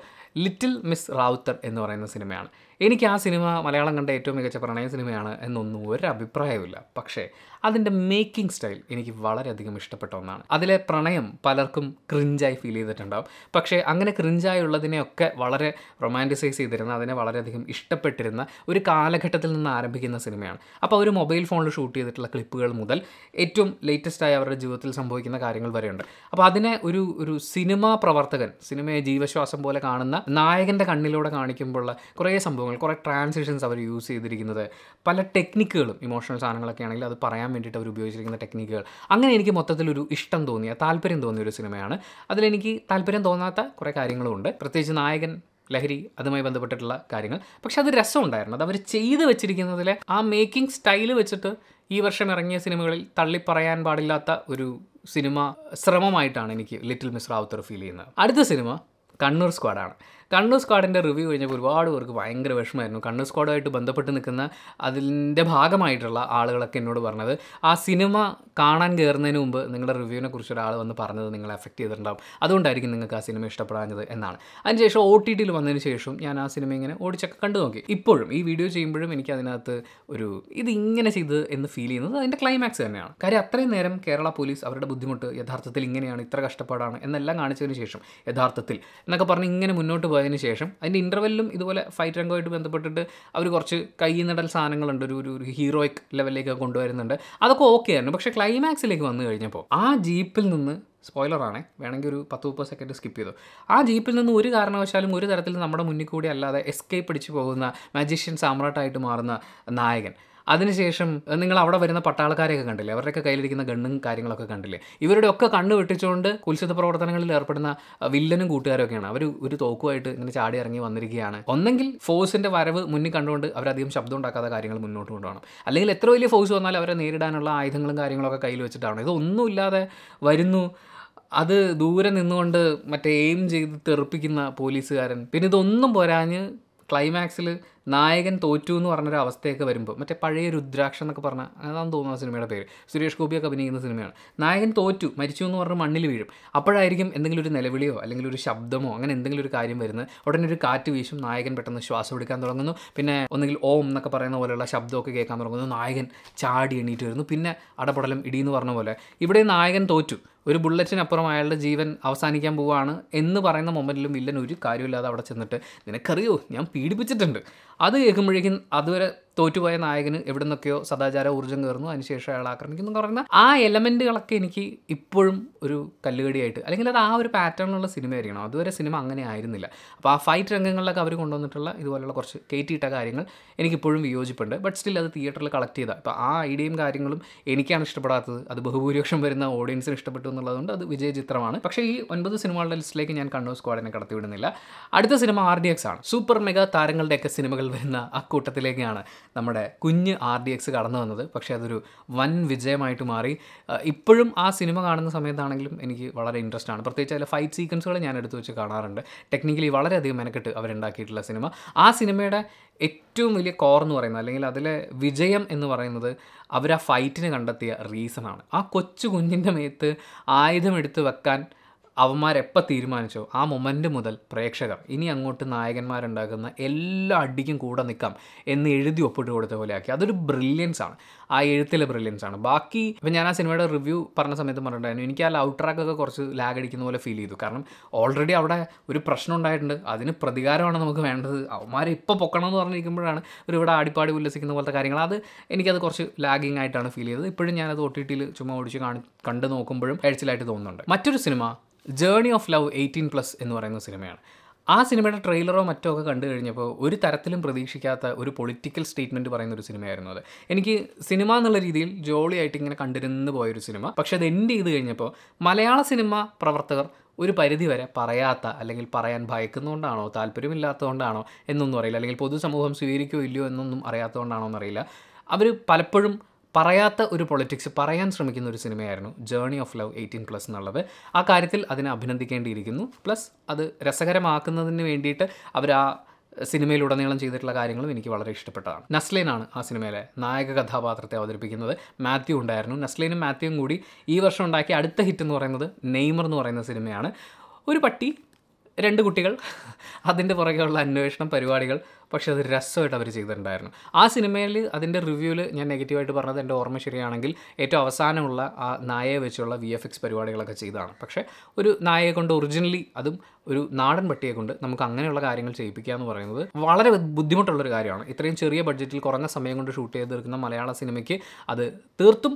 ലിറ്റിൽ മിസ് റാവുത്തർ എന്ന് പറയുന്ന സിനിമയാണ് എനിക്ക് ആ സിനിമ മലയാളം കണ്ട ഏറ്റവും മികച്ച പ്രണയ സിനിമയാണ് എന്നൊന്നും ഒരു അഭിപ്രായമില്ല പക്ഷേ അതിൻ്റെ മേക്കിംഗ് സ്റ്റൈൽ എനിക്ക് വളരെയധികം ഇഷ്ടപ്പെട്ട ഒന്നാണ് അതിലെ പ്രണയം പലർക്കും ക്രിഞ്ചായി ഫീൽ ചെയ്തിട്ടുണ്ടാവും പക്ഷേ അങ്ങനെ ക്രിഞ്ചായി ഉള്ളതിനെയൊക്കെ വളരെ റൊമാൻറ്റിസൈസ് ചെയ്തിരുന്ന അതിനെ വളരെയധികം ഇഷ്ടപ്പെട്ടിരുന്ന ഒരു കാലഘട്ടത്തിൽ നിന്ന് ആരംഭിക്കുന്ന സിനിമയാണ് അപ്പോൾ ഒരു മൊബൈൽ ഫോണിൽ ഷൂട്ട് ചെയ്തിട്ടുള്ള ക്ലിപ്പുകൾ മുതൽ ഏറ്റവും ലേറ്റസ്റ്റ് ആയി അവരുടെ ജീവിതത്തിൽ സംഭവിക്കുന്ന കാര്യങ്ങൾ വരെയുണ്ട് അപ്പോൾ അതിനെ ഒരു ഒരു സിനിമാ പ്രവർത്തകൻ സിനിമയെ ജീവശ്വാസം പോലെ കാണുന്ന നായകൻ്റെ കണ്ണിലൂടെ കാണിക്കുമ്പോഴുള്ള കുറേ സംഭവങ്ങൾ സംഭവങ്ങൾ കുറേ ട്രാൻസിഷൻസ് അവർ യൂസ് ചെയ്തിരിക്കുന്നത് പല ടെക്നിക്കുകളും ഇമോഷണൽ സാധനങ്ങളൊക്കെ ആണെങ്കിൽ അത് പറയാൻ വേണ്ടിയിട്ട് അവർ ഉപയോഗിച്ചിരിക്കുന്ന ടെക്നിക്കുകൾ അങ്ങനെ എനിക്ക് മൊത്തത്തിൽ ഒരു ഇഷ്ടം തോന്നിയ താല്പര്യം തോന്നിയ ഒരു സിനിമയാണ് അതിലെനിക്ക് താല്പര്യം തോന്നാത്ത കുറേ ഉണ്ട് പ്രത്യേകിച്ച് നായകൻ ലഹരി അതുമായി ബന്ധപ്പെട്ടിട്ടുള്ള കാര്യങ്ങൾ പക്ഷെ അത് രസമുണ്ടായിരുന്നു അത് അവർ ചെയ്തു വെച്ചിരിക്കുന്നതിലെ ആ മേക്കിംഗ് സ്റ്റൈൽ വെച്ചിട്ട് ഈ വർഷം ഇറങ്ങിയ സിനിമകളിൽ തള്ളിപ്പറയാൻ പാടില്ലാത്ത ഒരു സിനിമ ശ്രമമായിട്ടാണ് എനിക്ക് ലിറ്റിൽ മിസ് റാവുത്തർ ഫീൽ ചെയ്യുന്നത് അടുത്ത സിനിമ കണ്ണൂർ സ്ക്വാഡാണ് കണ്ണു സ്ക്വാഡിൻ്റെ റിവ്യൂ കഴിഞ്ഞപ്പോൾ ഒരുപാട് പേർക്ക് ഭയങ്കര വിഷമമായിരുന്നു കണ്ണു സ്ക്വാഡുമായിട്ട് ബന്ധപ്പെട്ട് നിൽക്കുന്ന അതിൻ്റെ ഭാഗമായിട്ടുള്ള ആളുകളൊക്കെ എന്നോട് പറഞ്ഞത് ആ സിനിമ കാണാൻ കയറുന്നതിന് മുമ്പ് നിങ്ങളുടെ റിവ്യൂവിനെ കുറിച്ച് ഒരാൾ വന്ന് പറഞ്ഞത് നിങ്ങളെ എഫക്ട് ചെയ്തിട്ടുണ്ടാവും അതുകൊണ്ടായിരിക്കും നിങ്ങൾക്ക് ആ സിനിമ ഇഷ്ടപ്പെടാഞ്ഞത് എന്നാണ് അതിനുശേഷം ഒ ടി ടിയിൽ വന്നതിന് ശേഷം ഞാൻ ആ സിനിമ ഇങ്ങനെ ഓടിച്ചൊക്കെ കണ്ടു നോക്കി ഇപ്പോഴും ഈ വീഡിയോ ചെയ്യുമ്പോഴും എനിക്ക് അതിനകത്ത് ഒരു ഇത് ഇങ്ങനെ ചെയ്ത് എന്ന് ഫീൽ ചെയ്യുന്നത് അതിൻ്റെ ക്ലൈമാക്സ് തന്നെയാണ് കാര്യം അത്രയും നേരം കേരള പോലീസ് അവരുടെ ബുദ്ധിമുട്ട് യഥാർത്ഥത്തിൽ ഇങ്ങനെയാണ് ഇത്ര കഷ്ടപ്പാടാണ് എന്നെല്ലാം കാണിച്ചതിന് ശേഷം യഥാർത്ഥത്തിൽ എന്നൊക്കെ പറഞ്ഞ് ഇങ്ങനെ മുന്നോട്ട് പോയതിന് ശേഷം അതിൻ്റെ ഇൻ്റർവെല്ലും ഇതുപോലെ ഫൈറ്റ് രംഗമായിട്ട് ബന്ധപ്പെട്ടിട്ട് അവർ കുറച്ച് കൈ നടൽ സാധനങ്ങളുണ്ട് ഒരു ഒരു ഹീറോയിക് ലെവലിലേക്ക് കൊണ്ടുവരുന്നുണ്ട് അതൊക്കെ ഓക്കെ ആയിരുന്നു പക്ഷേ ക്ലൈമാക്സിലേക്ക് വന്നു കഴിഞ്ഞപ്പോൾ ആ ജീപ്പിൽ നിന്ന് സ്പോയിലറാണ് വേണമെങ്കിൽ ഒരു പത്ത് മുപ്പത് സെക്കൻഡ് സ്കിപ്പ് ചെയ്തു ആ ജീപ്പിൽ നിന്ന് ഒരു കാരണവശാലും ഒരു തരത്തിൽ നമ്മുടെ മുന്നിൽ കൂടി അല്ലാതെ എസ്കേപ്പ് അടിച്ചു പോകുന്ന മാജിഷ്യൻ സാമ്രാട്ടായിട്ട് മാറുന്ന നായകൻ അതിനുശേഷം നിങ്ങൾ അവിടെ വരുന്ന പട്ടാളക്കാരെയൊക്കെ കണ്ടില്ലേ അവരുടെയൊക്കെ കയ്യിലിരിക്കുന്ന ഗണ്ണും കാര്യങ്ങളൊക്കെ കണ്ടില്ലേ ഇവരുടെ ഒക്കെ കണ്ണു വെട്ടിച്ചുകൊണ്ട് കുൽസിത പ്രവർത്തനങ്ങളിൽ ഏർപ്പെടുന്ന വില്ലനും കൂട്ടുകാരൊക്കെയാണ് അവർ ഒരു തോക്കുമായിട്ട് ഇങ്ങനെ ചാടി ഇറങ്ങി വന്നിരിക്കുകയാണ് ഒന്നെങ്കിൽ ഫോഴ്സിന്റെ വരവ് മുന്നിൽ കണ്ടുകൊണ്ട് അവരധികം ശബ്ദം ഉണ്ടാക്കാത്ത കാര്യങ്ങൾ മുന്നോട്ട് കൊണ്ടുപോകണം അല്ലെങ്കിൽ എത്ര വലിയ ഫോഴ്സ് വന്നാലും അവരെ നേരിടാനുള്ള ആയുധങ്ങളും കാര്യങ്ങളൊക്കെ കയ്യിൽ വെച്ചിട്ടാണ് ഇതൊന്നുമില്ലാതെ വരുന്നു അത് ദൂരെ നിന്നുകൊണ്ട് മറ്റേ എയിം ചെയ്ത് തെറിപ്പിക്കുന്ന പോലീസുകാരൻ പിന്നെ ഇതൊന്നും പോരാഞ്ഞ് ക്ലൈമാക്സിൽ നായകൻ തോറ്റു എന്ന് പറഞ്ഞൊരു അവസ്ഥയൊക്കെ വരുമ്പോൾ മറ്റേ പഴയ രുദ്രാക്ഷം എന്നൊക്കെ പറഞ്ഞ അതാണെന്ന് തോന്നുന്ന സിനിമയുടെ പേര് സുരേഷ് ഗോപിയൊക്കെ അഭിനയിക്കുന്ന സിനിമയാണ് നായകൻ തോറ്റു മരിച്ചു എന്ന് പറഞ്ഞ മണ്ണിൽ വീഴും അപ്പോഴായിരിക്കും എന്തെങ്കിലും ഒരു നിലവിളിയോ അല്ലെങ്കിൽ ഒരു ശബ്ദമോ അങ്ങനെ എന്തെങ്കിലും ഒരു കാര്യം വരുന്നത് ഉടനെ ഒരു കാറ്റ് വീശും നായകൻ പെട്ടെന്ന് ശ്വാസം എടുക്കാൻ തുടങ്ങുന്നു പിന്നെ ഒന്നെങ്കിൽ ഓം എന്നൊക്കെ പറയുന്ന പോലെയുള്ള ശബ്ദമൊക്കെ കേൾക്കാൻ തുടങ്ങുന്നു നായകൻ ചാടി എണീറ്റ് വരുന്നു പിന്നെ അടപടലം ഇടിയെന്ന് പറഞ്ഞ പോലെ ഇവിടെ നായകൻ തോറ്റു ഒരു ബുള്ളറ്റിനപ്പുറം അയാളുടെ ജീവൻ അവസാനിക്കാൻ പോവുകയാണ് എന്ന് പറയുന്ന മൊമെൻറ്റിലും വില്ലൻ ഒരു കാര്യമില്ലാതെ അവിടെ ചെന്നിട്ട് നിനക്കറിയോ ഞാൻ പീഡിപ്പിച്ചിട്ടുണ്ട് അത് കേൾക്കുമ്പോഴേക്കും അതുവരെ തോറ്റുപോയ നായകന് എവിടെ നിന്നൊക്കെയോ സദാചാര ഊർജ്ജം കയറുന്നു അതിനുശേഷം അയാൾ ആക്രമിക്കുന്നു എന്ന് പറയുന്ന ആ എലമെൻറ്റുകളൊക്കെ എനിക്ക് ഇപ്പോഴും ഒരു കല്ലുകടിയായിട്ട് അല്ലെങ്കിൽ അത് ആ ഒരു പാറ്റേണിലുള്ള സിനിമയായിരിക്കണം അതുവരെ സിനിമ അങ്ങനെ ആയിരുന്നില്ല അപ്പോൾ ആ ഫൈറ്റ് രംഗങ്ങളിലൊക്കെ അവർ കൊണ്ടുവന്നിട്ടുള്ള ഇതുപോലെയുള്ള കുറച്ച് കയറ്റിയിട്ട കാര്യങ്ങൾ എനിക്കിപ്പോഴും വിയോജിപ്പുണ്ട് ബട്ട് സ്റ്റിൽ അത് തിയേറ്ററിൽ കളക്ട് ചെയ്താൽ അപ്പോൾ ആ ഐഡിയയും കാര്യങ്ങളും എനിക്കാണ് ഇഷ്ടപ്പെടാത്തത് അത് ബഹുഭൂരിപക്ഷം വരുന്ന ഓഡിയൻസിന് ഇഷ്ടപ്പെട്ടു എന്നുള്ളതുകൊണ്ട് അത് വിജയ ചിത്രമാണ് പക്ഷേ ഈ ഒൻപത് സിനിമകളുടെ ലിസ്റ്റിലേക്ക് ഞാൻ കണ്ണൂർ സ്ക്വാഡിനെ കടത്തിവിടുന്നില്ല അടുത്ത സിനിമ ആർ ഡി എക്സ് ആണ് സൂപ്പർ മെഗാ താരങ്ങളുടെയൊക്കെ സിനിമകൾ വരുന്ന ആ കൂട്ടത്തിലേക്കാണ് നമ്മുടെ കുഞ്ഞ് ആർ ഡി എക്സ് കടന്നു വന്നത് പക്ഷേ അതൊരു വൻ വിജയമായിട്ട് മാറി ഇപ്പോഴും ആ സിനിമ കാണുന്ന സമയത്താണെങ്കിലും എനിക്ക് വളരെ ഇൻട്രസ്റ്റ് ആണ് പ്രത്യേകിച്ച് അതിലെ ഫൈറ്റ് സീക്വൻസുകൾ ഞാൻ എടുത്തു വെച്ച് കാണാറുണ്ട് ടെക്നിക്കലി വളരെയധികം മെനക്കെട്ട് അവരുണ്ടാക്കിയിട്ടുള്ള സിനിമ ആ സിനിമയുടെ ഏറ്റവും വലിയ കോർ എന്ന് പറയുന്നത് അല്ലെങ്കിൽ അതിലെ വിജയം എന്ന് പറയുന്നത് അവർ ആ ഫൈറ്റിന് കണ്ടെത്തിയ റീസണാണ് ആ കൊച്ചു കുഞ്ഞിൻ്റെ മേത്ത് ആയുധമെടുത്ത് വെക്കാൻ അവന്മാരെപ്പോൾ തീരുമാനിച്ചോ ആ മൊമെൻ്റ് മുതൽ പ്രേക്ഷകർ ഇനി അങ്ങോട്ട് നായകന്മാരുണ്ടാക്കുന്ന എല്ലാ അടിക്കും കൂടെ നിൽക്കാം എന്ന് എഴുതി ഒപ്പിട്ട് കൊടുത്ത പോലെയാക്കി അതൊരു ബ്രില്യൻസ് ആണ് ആ എഴുത്തിലെ ബ്രില്യൻസ് ആണ് ബാക്കി ഇപ്പം ഞാൻ ആ സിനിമയുടെ റിവ്യൂ പറഞ്ഞ സമയത്ത് പറഞ്ഞിട്ടുണ്ടായിരുന്നു എനിക്ക് ആ ലൗ ട്രാക്കൊക്കെ കുറച്ച് ലാഗ് അടിക്കുന്ന പോലെ ഫീൽ ചെയ്തു കാരണം ഓൾറെഡി അവിടെ ഒരു പ്രശ്നം ഉണ്ടായിട്ടുണ്ട് അതിന് പ്രതികാരമാണ് നമുക്ക് വേണ്ടത് അവന്മാർ ഇപ്പോൾ എന്ന് പറഞ്ഞിരിക്കുമ്പോഴാണ് ഒരു ഇവിടെ ആടിപ്പാടി ഉല്ലസിക്കുന്ന പോലത്തെ കാര്യങ്ങൾ അത് എനിക്കത് കുറച്ച് ലാഗിങ് ആയിട്ടാണ് ഫീൽ ചെയ്തത് ഇപ്പോഴും ഞാനത് ഒ ടി ടിയിൽ ചുമ്മാ ഓടിച്ച് കാണി കണ്ടു നോക്കുമ്പോഴും എഴുച്ചിലായിട്ട് തോന്നുന്നുണ്ട് മറ്റൊരു cinema journey of love eighteen plus എന്ന് പറയുന്ന സിനിമയാണ് ആ സിനിമയുടെ ട്രെയിലറോ മറ്റോ ഒക്കെ കണ്ടു കഴിഞ്ഞപ്പോൾ ഒരു തരത്തിലും പ്രതീക്ഷിക്കാത്ത ഒരു പൊളിറ്റിക്കൽ സ്റ്റേറ്റ്മെൻറ്റ് പറയുന്ന ഒരു സിനിമയായിരുന്നു അത് എനിക്ക് സിനിമ എന്നുള്ള രീതിയിൽ ജോളിയായിട്ട് ഇങ്ങനെ കണ്ടിരുന്നു പോയൊരു സിനിമ പക്ഷെ അത് എൻഡ് ചെയ്ത് കഴിഞ്ഞപ്പോൾ മലയാള സിനിമ പ്രവർത്തകർ ഒരു പരിധിവരെ പറയാത്ത അല്ലെങ്കിൽ പറയാൻ ഭയക്കുന്നതുകൊണ്ടാണോ താല്പര്യമില്ലാത്തതുകൊണ്ടാണോ എന്നൊന്നും അറിയില്ല അല്ലെങ്കിൽ പൊതുസമൂഹം സ്വീകരിക്കുകയോ ഇല്ലയോ എന്നൊന്നും അറിയാത്തതുകൊണ്ടാണോ എന്നറിയില്ല അവർ പലപ്പോഴും പറയാത്ത ഒരു പൊളിറ്റിക്സ് പറയാൻ ശ്രമിക്കുന്ന ഒരു സിനിമയായിരുന്നു journey of love eighteen plus എന്നുള്ളത് ആ കാര്യത്തിൽ അതിനെ അഭിനന്ദിക്കേണ്ടിയിരിക്കുന്നു പ്ലസ് അത് രസകരമാക്കുന്നതിന് വേണ്ടിയിട്ട് അവർ ആ സിനിമയിലുടനീളം ചെയ്തിട്ടുള്ള കാര്യങ്ങളും എനിക്ക് വളരെ ഇഷ്ടപ്പെട്ടതാണ് നസ്ലീനാണ് ആ സിനിമയിലെ നായക കഥാപാത്രത്തെ അവതരിപ്പിക്കുന്നത് മാത്യു ഉണ്ടായിരുന്നു നസ്ലീനും മാത്യുവും കൂടി ഈ വർഷം ഉണ്ടാക്കിയ അടുത്ത ഹിറ്റ് എന്ന് പറയുന്നത് നെയ്മർ എന്ന് പറയുന്ന സിനിമയാണ് ഒരു പട്ടി രണ്ട് കുട്ടികൾ അതിൻ്റെ പുറകെയുള്ള അന്വേഷണം പരിപാടികൾ പക്ഷേ അത് രസമായിട്ട് അവർ ചെയ്തിട്ടുണ്ടായിരുന്നു ആ സിനിമയിൽ അതിൻ്റെ റിവ്യൂവിൽ ഞാൻ നെഗറ്റീവായിട്ട് പറഞ്ഞത് എൻ്റെ ഓർമ്മ ശരിയാണെങ്കിൽ ഏറ്റവും അവസാനമുള്ള ആ നായയെ വെച്ചുള്ള വി എഫ് എക്സ് പരിപാടികളൊക്കെ ചെയ്തതാണ് പക്ഷേ ഒരു നായയെ കൊണ്ട് ഒറിജിനലി അതും ഒരു നാടൻ പട്ടിയെ കൊണ്ട് നമുക്ക് അങ്ങനെയുള്ള കാര്യങ്ങൾ ചെയ്യിപ്പിക്കുക എന്ന് പറയുന്നത് വളരെ ബുദ്ധിമുട്ടുള്ളൊരു കാര്യമാണ് ഇത്രയും ചെറിയ ബഡ്ജറ്റിൽ കുറഞ്ഞ സമയം കൊണ്ട് ഷൂട്ട് ചെയ്തെടുക്കുന്ന മലയാള സിനിമയ്ക്ക് അത് തീർത്തും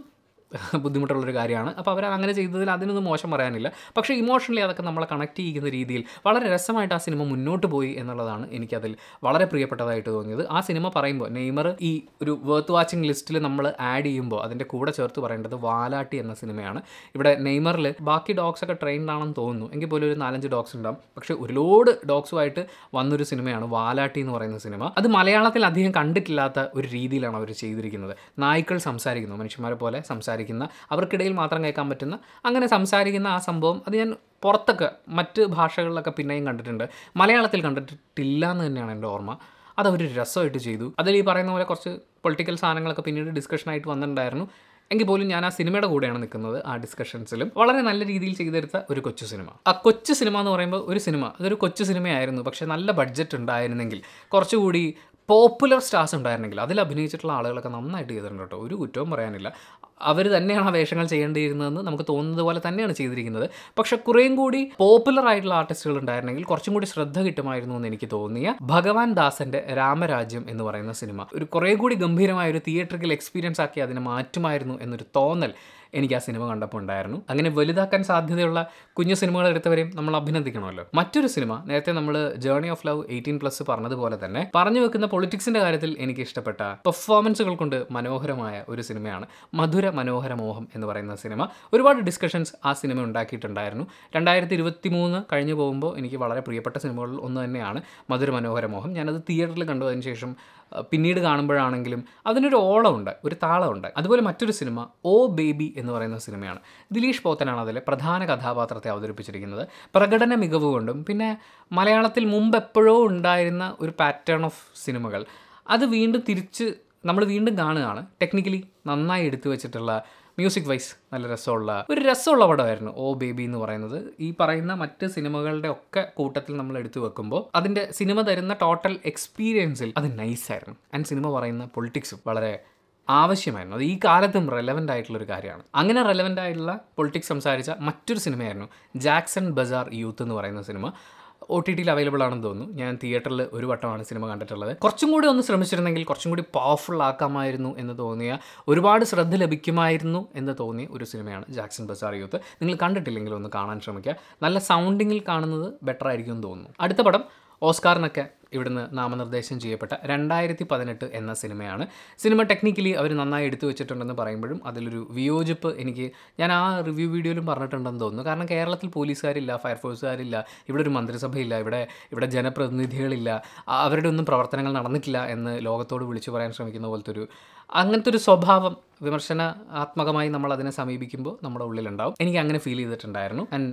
ബുദ്ധിമുട്ടുള്ളൊരു കാര്യമാണ് അപ്പോൾ അവർ അങ്ങനെ ചെയ്തതിൽ അതിനൊന്നും മോശം പറയാനില്ല പക്ഷേ ഇമോഷണലി അതൊക്കെ നമ്മളെ കണക്ട് ചെയ്യുന്ന രീതിയിൽ വളരെ രസമായിട്ട് ആ സിനിമ മുന്നോട്ട് പോയി എന്നുള്ളതാണ് എനിക്കതിൽ വളരെ പ്രിയപ്പെട്ടതായിട്ട് തോന്നിയത് ആ സിനിമ പറയുമ്പോൾ നെയ്മർ ഈ ഒരു വേർത്ത് വാച്ചിങ് ലിസ്റ്റിൽ നമ്മൾ ആഡ് ചെയ്യുമ്പോൾ അതിൻ്റെ കൂടെ ചേർത്ത് പറയേണ്ടത് വാലാട്ടി എന്ന സിനിമയാണ് ഇവിടെ നെയ്മറിൽ ബാക്കി ഡോഗ്സ് ഒക്കെ ആണെന്ന് തോന്നുന്നു എങ്കിൽ പോലും ഒരു നാലഞ്ച് ഡോഗ്സ് ഉണ്ടാവും പക്ഷേ ഒരു ലോഡ് ഡോഗ്സുമായിട്ട് വന്നൊരു സിനിമയാണ് വാലാട്ടി എന്ന് പറയുന്ന സിനിമ അത് മലയാളത്തിൽ അധികം കണ്ടിട്ടില്ലാത്ത ഒരു രീതിയിലാണ് അവർ ചെയ്തിരിക്കുന്നത് നായ്ക്കൾ സംസാരിക്കുന്നു മനുഷ്യന്മാരെ പോലെ സംസാരിക്കുന്നു സംസാരിക്കുന്ന അവർക്കിടയിൽ മാത്രം കേൾക്കാൻ പറ്റുന്ന അങ്ങനെ സംസാരിക്കുന്ന ആ സംഭവം അത് ഞാൻ പുറത്തൊക്കെ മറ്റ് ഭാഷകളിലൊക്കെ പിന്നെയും കണ്ടിട്ടുണ്ട് മലയാളത്തിൽ കണ്ടിട്ടില്ല എന്ന് തന്നെയാണ് എൻ്റെ ഓർമ്മ അതവർ രസമായിട്ട് ചെയ്തു അതിൽ ഈ പറയുന്ന പോലെ കുറച്ച് പൊളിറ്റിക്കൽ സാധനങ്ങളൊക്കെ പിന്നീട് ഡിസ്കഷനായിട്ട് വന്നിട്ടുണ്ടായിരുന്നു എങ്കിൽ പോലും ഞാൻ ആ സിനിമയുടെ കൂടെയാണ് നിൽക്കുന്നത് ആ ഡിസ്കഷൻസിലും വളരെ നല്ല രീതിയിൽ ചെയ്തെടുത്ത ഒരു കൊച്ചു സിനിമ ആ കൊച്ചു സിനിമ എന്ന് പറയുമ്പോൾ ഒരു സിനിമ അതൊരു കൊച്ചു സിനിമയായിരുന്നു പക്ഷേ നല്ല ബഡ്ജറ്റ് ഉണ്ടായിരുന്നെങ്കിൽ കുറച്ചുകൂടി പോപ്പുലർ സ്റ്റാർസ് ഉണ്ടായിരുന്നെങ്കിൽ അതിൽ അഭിനയിച്ചിട്ടുള്ള ആളുകളൊക്കെ നന്നായിട്ട് ചെയ്തിട്ടുണ്ട് കേട്ടോ ഒരു കുറ്റവും പറയാനില്ല അവർ തന്നെയാണ് ആ വേഷങ്ങൾ ചെയ്യേണ്ടിയിരുന്നതെന്ന് നമുക്ക് തോന്നുന്നത് പോലെ തന്നെയാണ് ചെയ്തിരിക്കുന്നത് പക്ഷേ കുറേയും കൂടി പോപ്പുലർ ആയിട്ടുള്ള ആർട്ടിസ്റ്റുകൾ ഉണ്ടായിരുന്നെങ്കിൽ കുറച്ചും കൂടി ശ്രദ്ധ കിട്ടുമായിരുന്നു എന്ന് എനിക്ക് തോന്നിയ ഭഗവാൻ ദാസന്റെ രാമരാജ്യം എന്ന് പറയുന്ന സിനിമ ഒരു കുറേ കൂടി ഗംഭീരമായ ഒരു തിയേറ്ററിൽ എക്സ്പീരിയൻസ് ആക്കി അതിനെ മാറ്റുമായിരുന്നു എന്നൊരു തോന്നൽ എനിക്ക് ആ സിനിമ കണ്ടപ്പോൾ ഉണ്ടായിരുന്നു അങ്ങനെ വലുതാക്കാൻ സാധ്യതയുള്ള കുഞ്ഞു സിനിമകൾ എടുത്തവരെയും നമ്മൾ അഭിനന്ദിക്കണമല്ലോ മറ്റൊരു സിനിമ നേരത്തെ നമ്മൾ journey of love eighteen plus പറഞ്ഞതുപോലെ തന്നെ പറഞ്ഞു വെക്കുന്ന പൊളിറ്റിക്സിന്റെ കാര്യത്തിൽ എനിക്ക് ഇഷ്ടപ്പെട്ട പെർഫോമൻസുകൾ കൊണ്ട് മനോഹരമായ ഒരു സിനിമയാണ് മധുര മനോഹര മോഹം എന്ന് പറയുന്ന സിനിമ ഒരുപാട് ഡിസ്കഷൻസ് ആ സിനിമ ഉണ്ടാക്കിയിട്ടുണ്ടായിരുന്നു രണ്ടായിരത്തി ഇരുപത്തി മൂന്ന് കഴിഞ്ഞു പോകുമ്പോൾ എനിക്ക് വളരെ പ്രിയപ്പെട്ട സിനിമകളിൽ ഒന്ന് തന്നെയാണ് മധുര മനോഹര മോഹം ഞാനത് തിയേറ്ററിൽ കണ്ടതിന് ശേഷം പിന്നീട് കാണുമ്പോഴാണെങ്കിലും അതിനൊരു ഓളമുണ്ട് ഒരു താളമുണ്ട് അതുപോലെ മറ്റൊരു സിനിമ ഓ ബേബി എന്ന് പറയുന്ന സിനിമയാണ് ദിലീഷ് പോത്തനാണ് അതിലെ പ്രധാന കഥാപാത്രത്തെ അവതരിപ്പിച്ചിരിക്കുന്നത് പ്രകടന മികവ് കൊണ്ടും പിന്നെ മലയാളത്തിൽ മുമ്പ് എപ്പോഴോ ഉണ്ടായിരുന്ന ഒരു പാറ്റേൺ ഓഫ് സിനിമകൾ അത് വീണ്ടും തിരിച്ച് നമ്മൾ വീണ്ടും കാണുകയാണ് ടെക്നിക്കലി നന്നായി എടുത്തു വെച്ചിട്ടുള്ള മ്യൂസിക് വൈസ് നല്ല രസമുള്ള ഒരു രസമുള്ള പടമായിരുന്നു ഓ ബേബി എന്ന് പറയുന്നത് ഈ പറയുന്ന മറ്റ് സിനിമകളുടെ ഒക്കെ കൂട്ടത്തിൽ നമ്മൾ എടുത്തു വെക്കുമ്പോൾ അതിൻ്റെ സിനിമ തരുന്ന ടോട്ടൽ എക്സ്പീരിയൻസിൽ അത് നൈസായിരുന്നു ആൻഡ് സിനിമ പറയുന്ന പൊളിറ്റിക്സും വളരെ ആവശ്യമായിരുന്നു അത് ഈ കാലത്തും റെലവൻ്റ് ആയിട്ടുള്ള ഒരു കാര്യമാണ് അങ്ങനെ റെലവൻ്റ് ആയിട്ടുള്ള പൊളിറ്റിക്സ് സംസാരിച്ച മറ്റൊരു സിനിമയായിരുന്നു ജാക്സൺ ബസാർ യൂത്ത് എന്ന് പറയുന്ന സിനിമ ഒ ടി ടിയിൽ അവൈലബിൾ ആണെന്ന് തോന്നുന്നു ഞാൻ തിയേറ്ററിൽ ഒരു വട്ടമാണ് സിനിമ കണ്ടിട്ടുള്ളത് കുറച്ചും കൂടി ഒന്ന് ശ്രമിച്ചിരുന്നെങ്കിൽ കുറച്ചും കൂടി പവർഫുൾ ആക്കാമായിരുന്നു എന്ന് തോന്നിയ ഒരുപാട് ശ്രദ്ധ ലഭിക്കുമായിരുന്നു എന്ന് തോന്നിയ ഒരു സിനിമയാണ് ജാക്സൺ ബസാർ യൂത്ത് നിങ്ങൾ കണ്ടിട്ടില്ലെങ്കിൽ ഒന്ന് കാണാൻ ശ്രമിക്കുക നല്ല സൗണ്ടിങ്ങിൽ കാണുന്നത് ബെറ്റർ ആയിരിക്കും എന്ന് തോന്നുന്നു അടുത്ത പടം ഓസ്കാറിനൊക്കെ ഇവിടുന്ന് നാമനിർദ്ദേശം ചെയ്യപ്പെട്ട രണ്ടായിരത്തി പതിനെട്ട് എന്ന സിനിമയാണ് സിനിമ ടെക്നിക്കലി അവർ നന്നായി എടുത്തു വെച്ചിട്ടുണ്ടെന്ന് പറയുമ്പോഴും അതിലൊരു വിയോജിപ്പ് എനിക്ക് ഞാൻ ആ റിവ്യൂ വീഡിയോയിലും പറഞ്ഞിട്ടുണ്ടെന്ന് തോന്നുന്നു കാരണം കേരളത്തിൽ പോലീസുകാരില്ല ഫയർഫോഴ്സുകാരില്ല ഇവിടെ ഒരു മന്ത്രിസഭയില്ല ഇവിടെ ഇവിടെ ജനപ്രതിനിധികളില്ല അവരുടെ ഒന്നും പ്രവർത്തനങ്ങൾ നടന്നിട്ടില്ല എന്ന് ലോകത്തോട് വിളിച്ചു പറയാൻ ശ്രമിക്കുന്ന പോലത്തെ ഒരു അങ്ങനത്തെ ഒരു സ്വഭാവം വിമർശനാത്മകമായി നമ്മൾ അതിനെ സമീപിക്കുമ്പോൾ നമ്മുടെ ഉള്ളിലുണ്ടാവും എനിക്ക് അങ്ങനെ ഫീൽ ചെയ്തിട്ടുണ്ടായിരുന്നു ആൻഡ്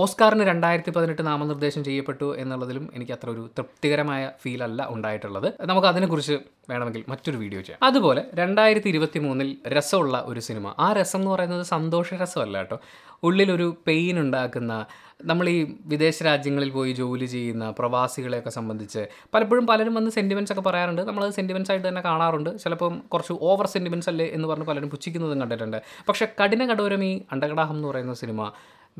ഓസ്കാറിന് രണ്ടായിരത്തി പതിനെട്ട് നാമനിർദ്ദേശം ചെയ്യപ്പെട്ടു എന്നുള്ളതിലും എനിക്ക് അത്ര ഒരു തൃപ്തികരമായ ഫീൽ അല്ല ഉണ്ടായിട്ടുള്ളത് നമുക്ക് അതിനെക്കുറിച്ച് വേണമെങ്കിൽ മറ്റൊരു വീഡിയോ ചെയ്യാം അതുപോലെ രണ്ടായിരത്തി ഇരുപത്തി മൂന്നിൽ രസമുള്ള ഒരു സിനിമ ആ രസം എന്ന് പറയുന്നത് സന്തോഷ രസമല്ല കേട്ടോ ഉള്ളിലൊരു പെയിൻ ഉണ്ടാക്കുന്ന നമ്മൾ ഈ വിദേശ രാജ്യങ്ങളിൽ പോയി ജോലി ചെയ്യുന്ന പ്രവാസികളെയൊക്കെ സംബന്ധിച്ച് പലപ്പോഴും പലരും വന്ന് സെൻറ്റിമെൻസ് ഒക്കെ പറയാറുണ്ട് നമ്മളത് സെൻറ്റിമെൻസ് ആയിട്ട് തന്നെ കാണാറുണ്ട് ചിലപ്പം കുറച്ച് ഓവർ സെൻറ്റിമെൻസ് അല്ലേ എന്ന് പറഞ്ഞ് പലരും പുച്ഛിക്കുന്നതും കണ്ടിട്ടുണ്ട് പക്ഷേ കഠിന ഈ അണ്ടകടാഹം എന്ന് പറയുന്ന സിനിമ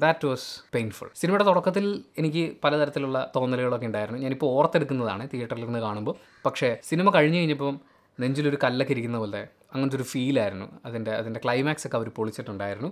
ദാറ്റ് വാസ് പെയിൻഫുൾ സിനിമയുടെ തുടക്കത്തിൽ എനിക്ക് പലതരത്തിലുള്ള തോന്നലുകളൊക്കെ ഉണ്ടായിരുന്നു ഞാനിപ്പോൾ ഓർത്തെടുക്കുന്നതാണ് തിയേറ്ററിൽ നിന്ന് കാണുമ്പോൾ പക്ഷേ സിനിമ കഴിഞ്ഞ് കഴിഞ്ഞപ്പം നെഞ്ചിലൊരു കല്ലൊക്കെ ഇരിക്കുന്ന പോലെ അങ്ങനത്തെ ഒരു ഫീലായിരുന്നു അതിൻ്റെ അതിൻ്റെ ക്ലൈമാക്സ് ഒക്കെ അവർ പൊളിച്ചിട്ടുണ്ടായിരുന്നു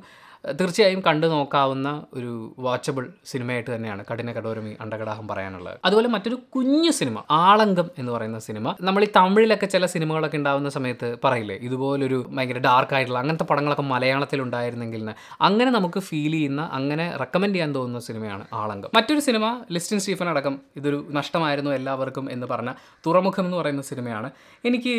തീർച്ചയായും കണ്ടു നോക്കാവുന്ന ഒരു വാച്ചബിൾ സിനിമയായിട്ട് തന്നെയാണ് കഠിന കടോരമി അണ്ടകടാഹം പറയാനുള്ളത് അതുപോലെ മറ്റൊരു കുഞ്ഞു സിനിമ ആളംഗം എന്ന് പറയുന്ന സിനിമ നമ്മൾ ഈ തമിഴിലൊക്കെ ചില സിനിമകളൊക്കെ ഉണ്ടാവുന്ന സമയത്ത് പറയില്ലേ ഇതുപോലൊരു ഭയങ്കര ഡാർക്കായിട്ടുള്ള അങ്ങനത്തെ പടങ്ങളൊക്കെ മലയാളത്തിൽ ഉണ്ടായിരുന്നെങ്കിൽ അങ്ങനെ നമുക്ക് ഫീൽ ചെയ്യുന്ന അങ്ങനെ റെക്കമെൻഡ് ചെയ്യാൻ തോന്നുന്ന സിനിമയാണ് ആളംഗം മറ്റൊരു സിനിമ ലിസ്റ്റിൻ സ്റ്റീഫൻ അടക്കം ഇതൊരു നഷ്ടമായിരുന്നു എല്ലാവർക്കും എന്ന് പറഞ്ഞ തുറമുഖം എന്ന് പറയുന്ന സിനിമയാണ് എനിക്ക്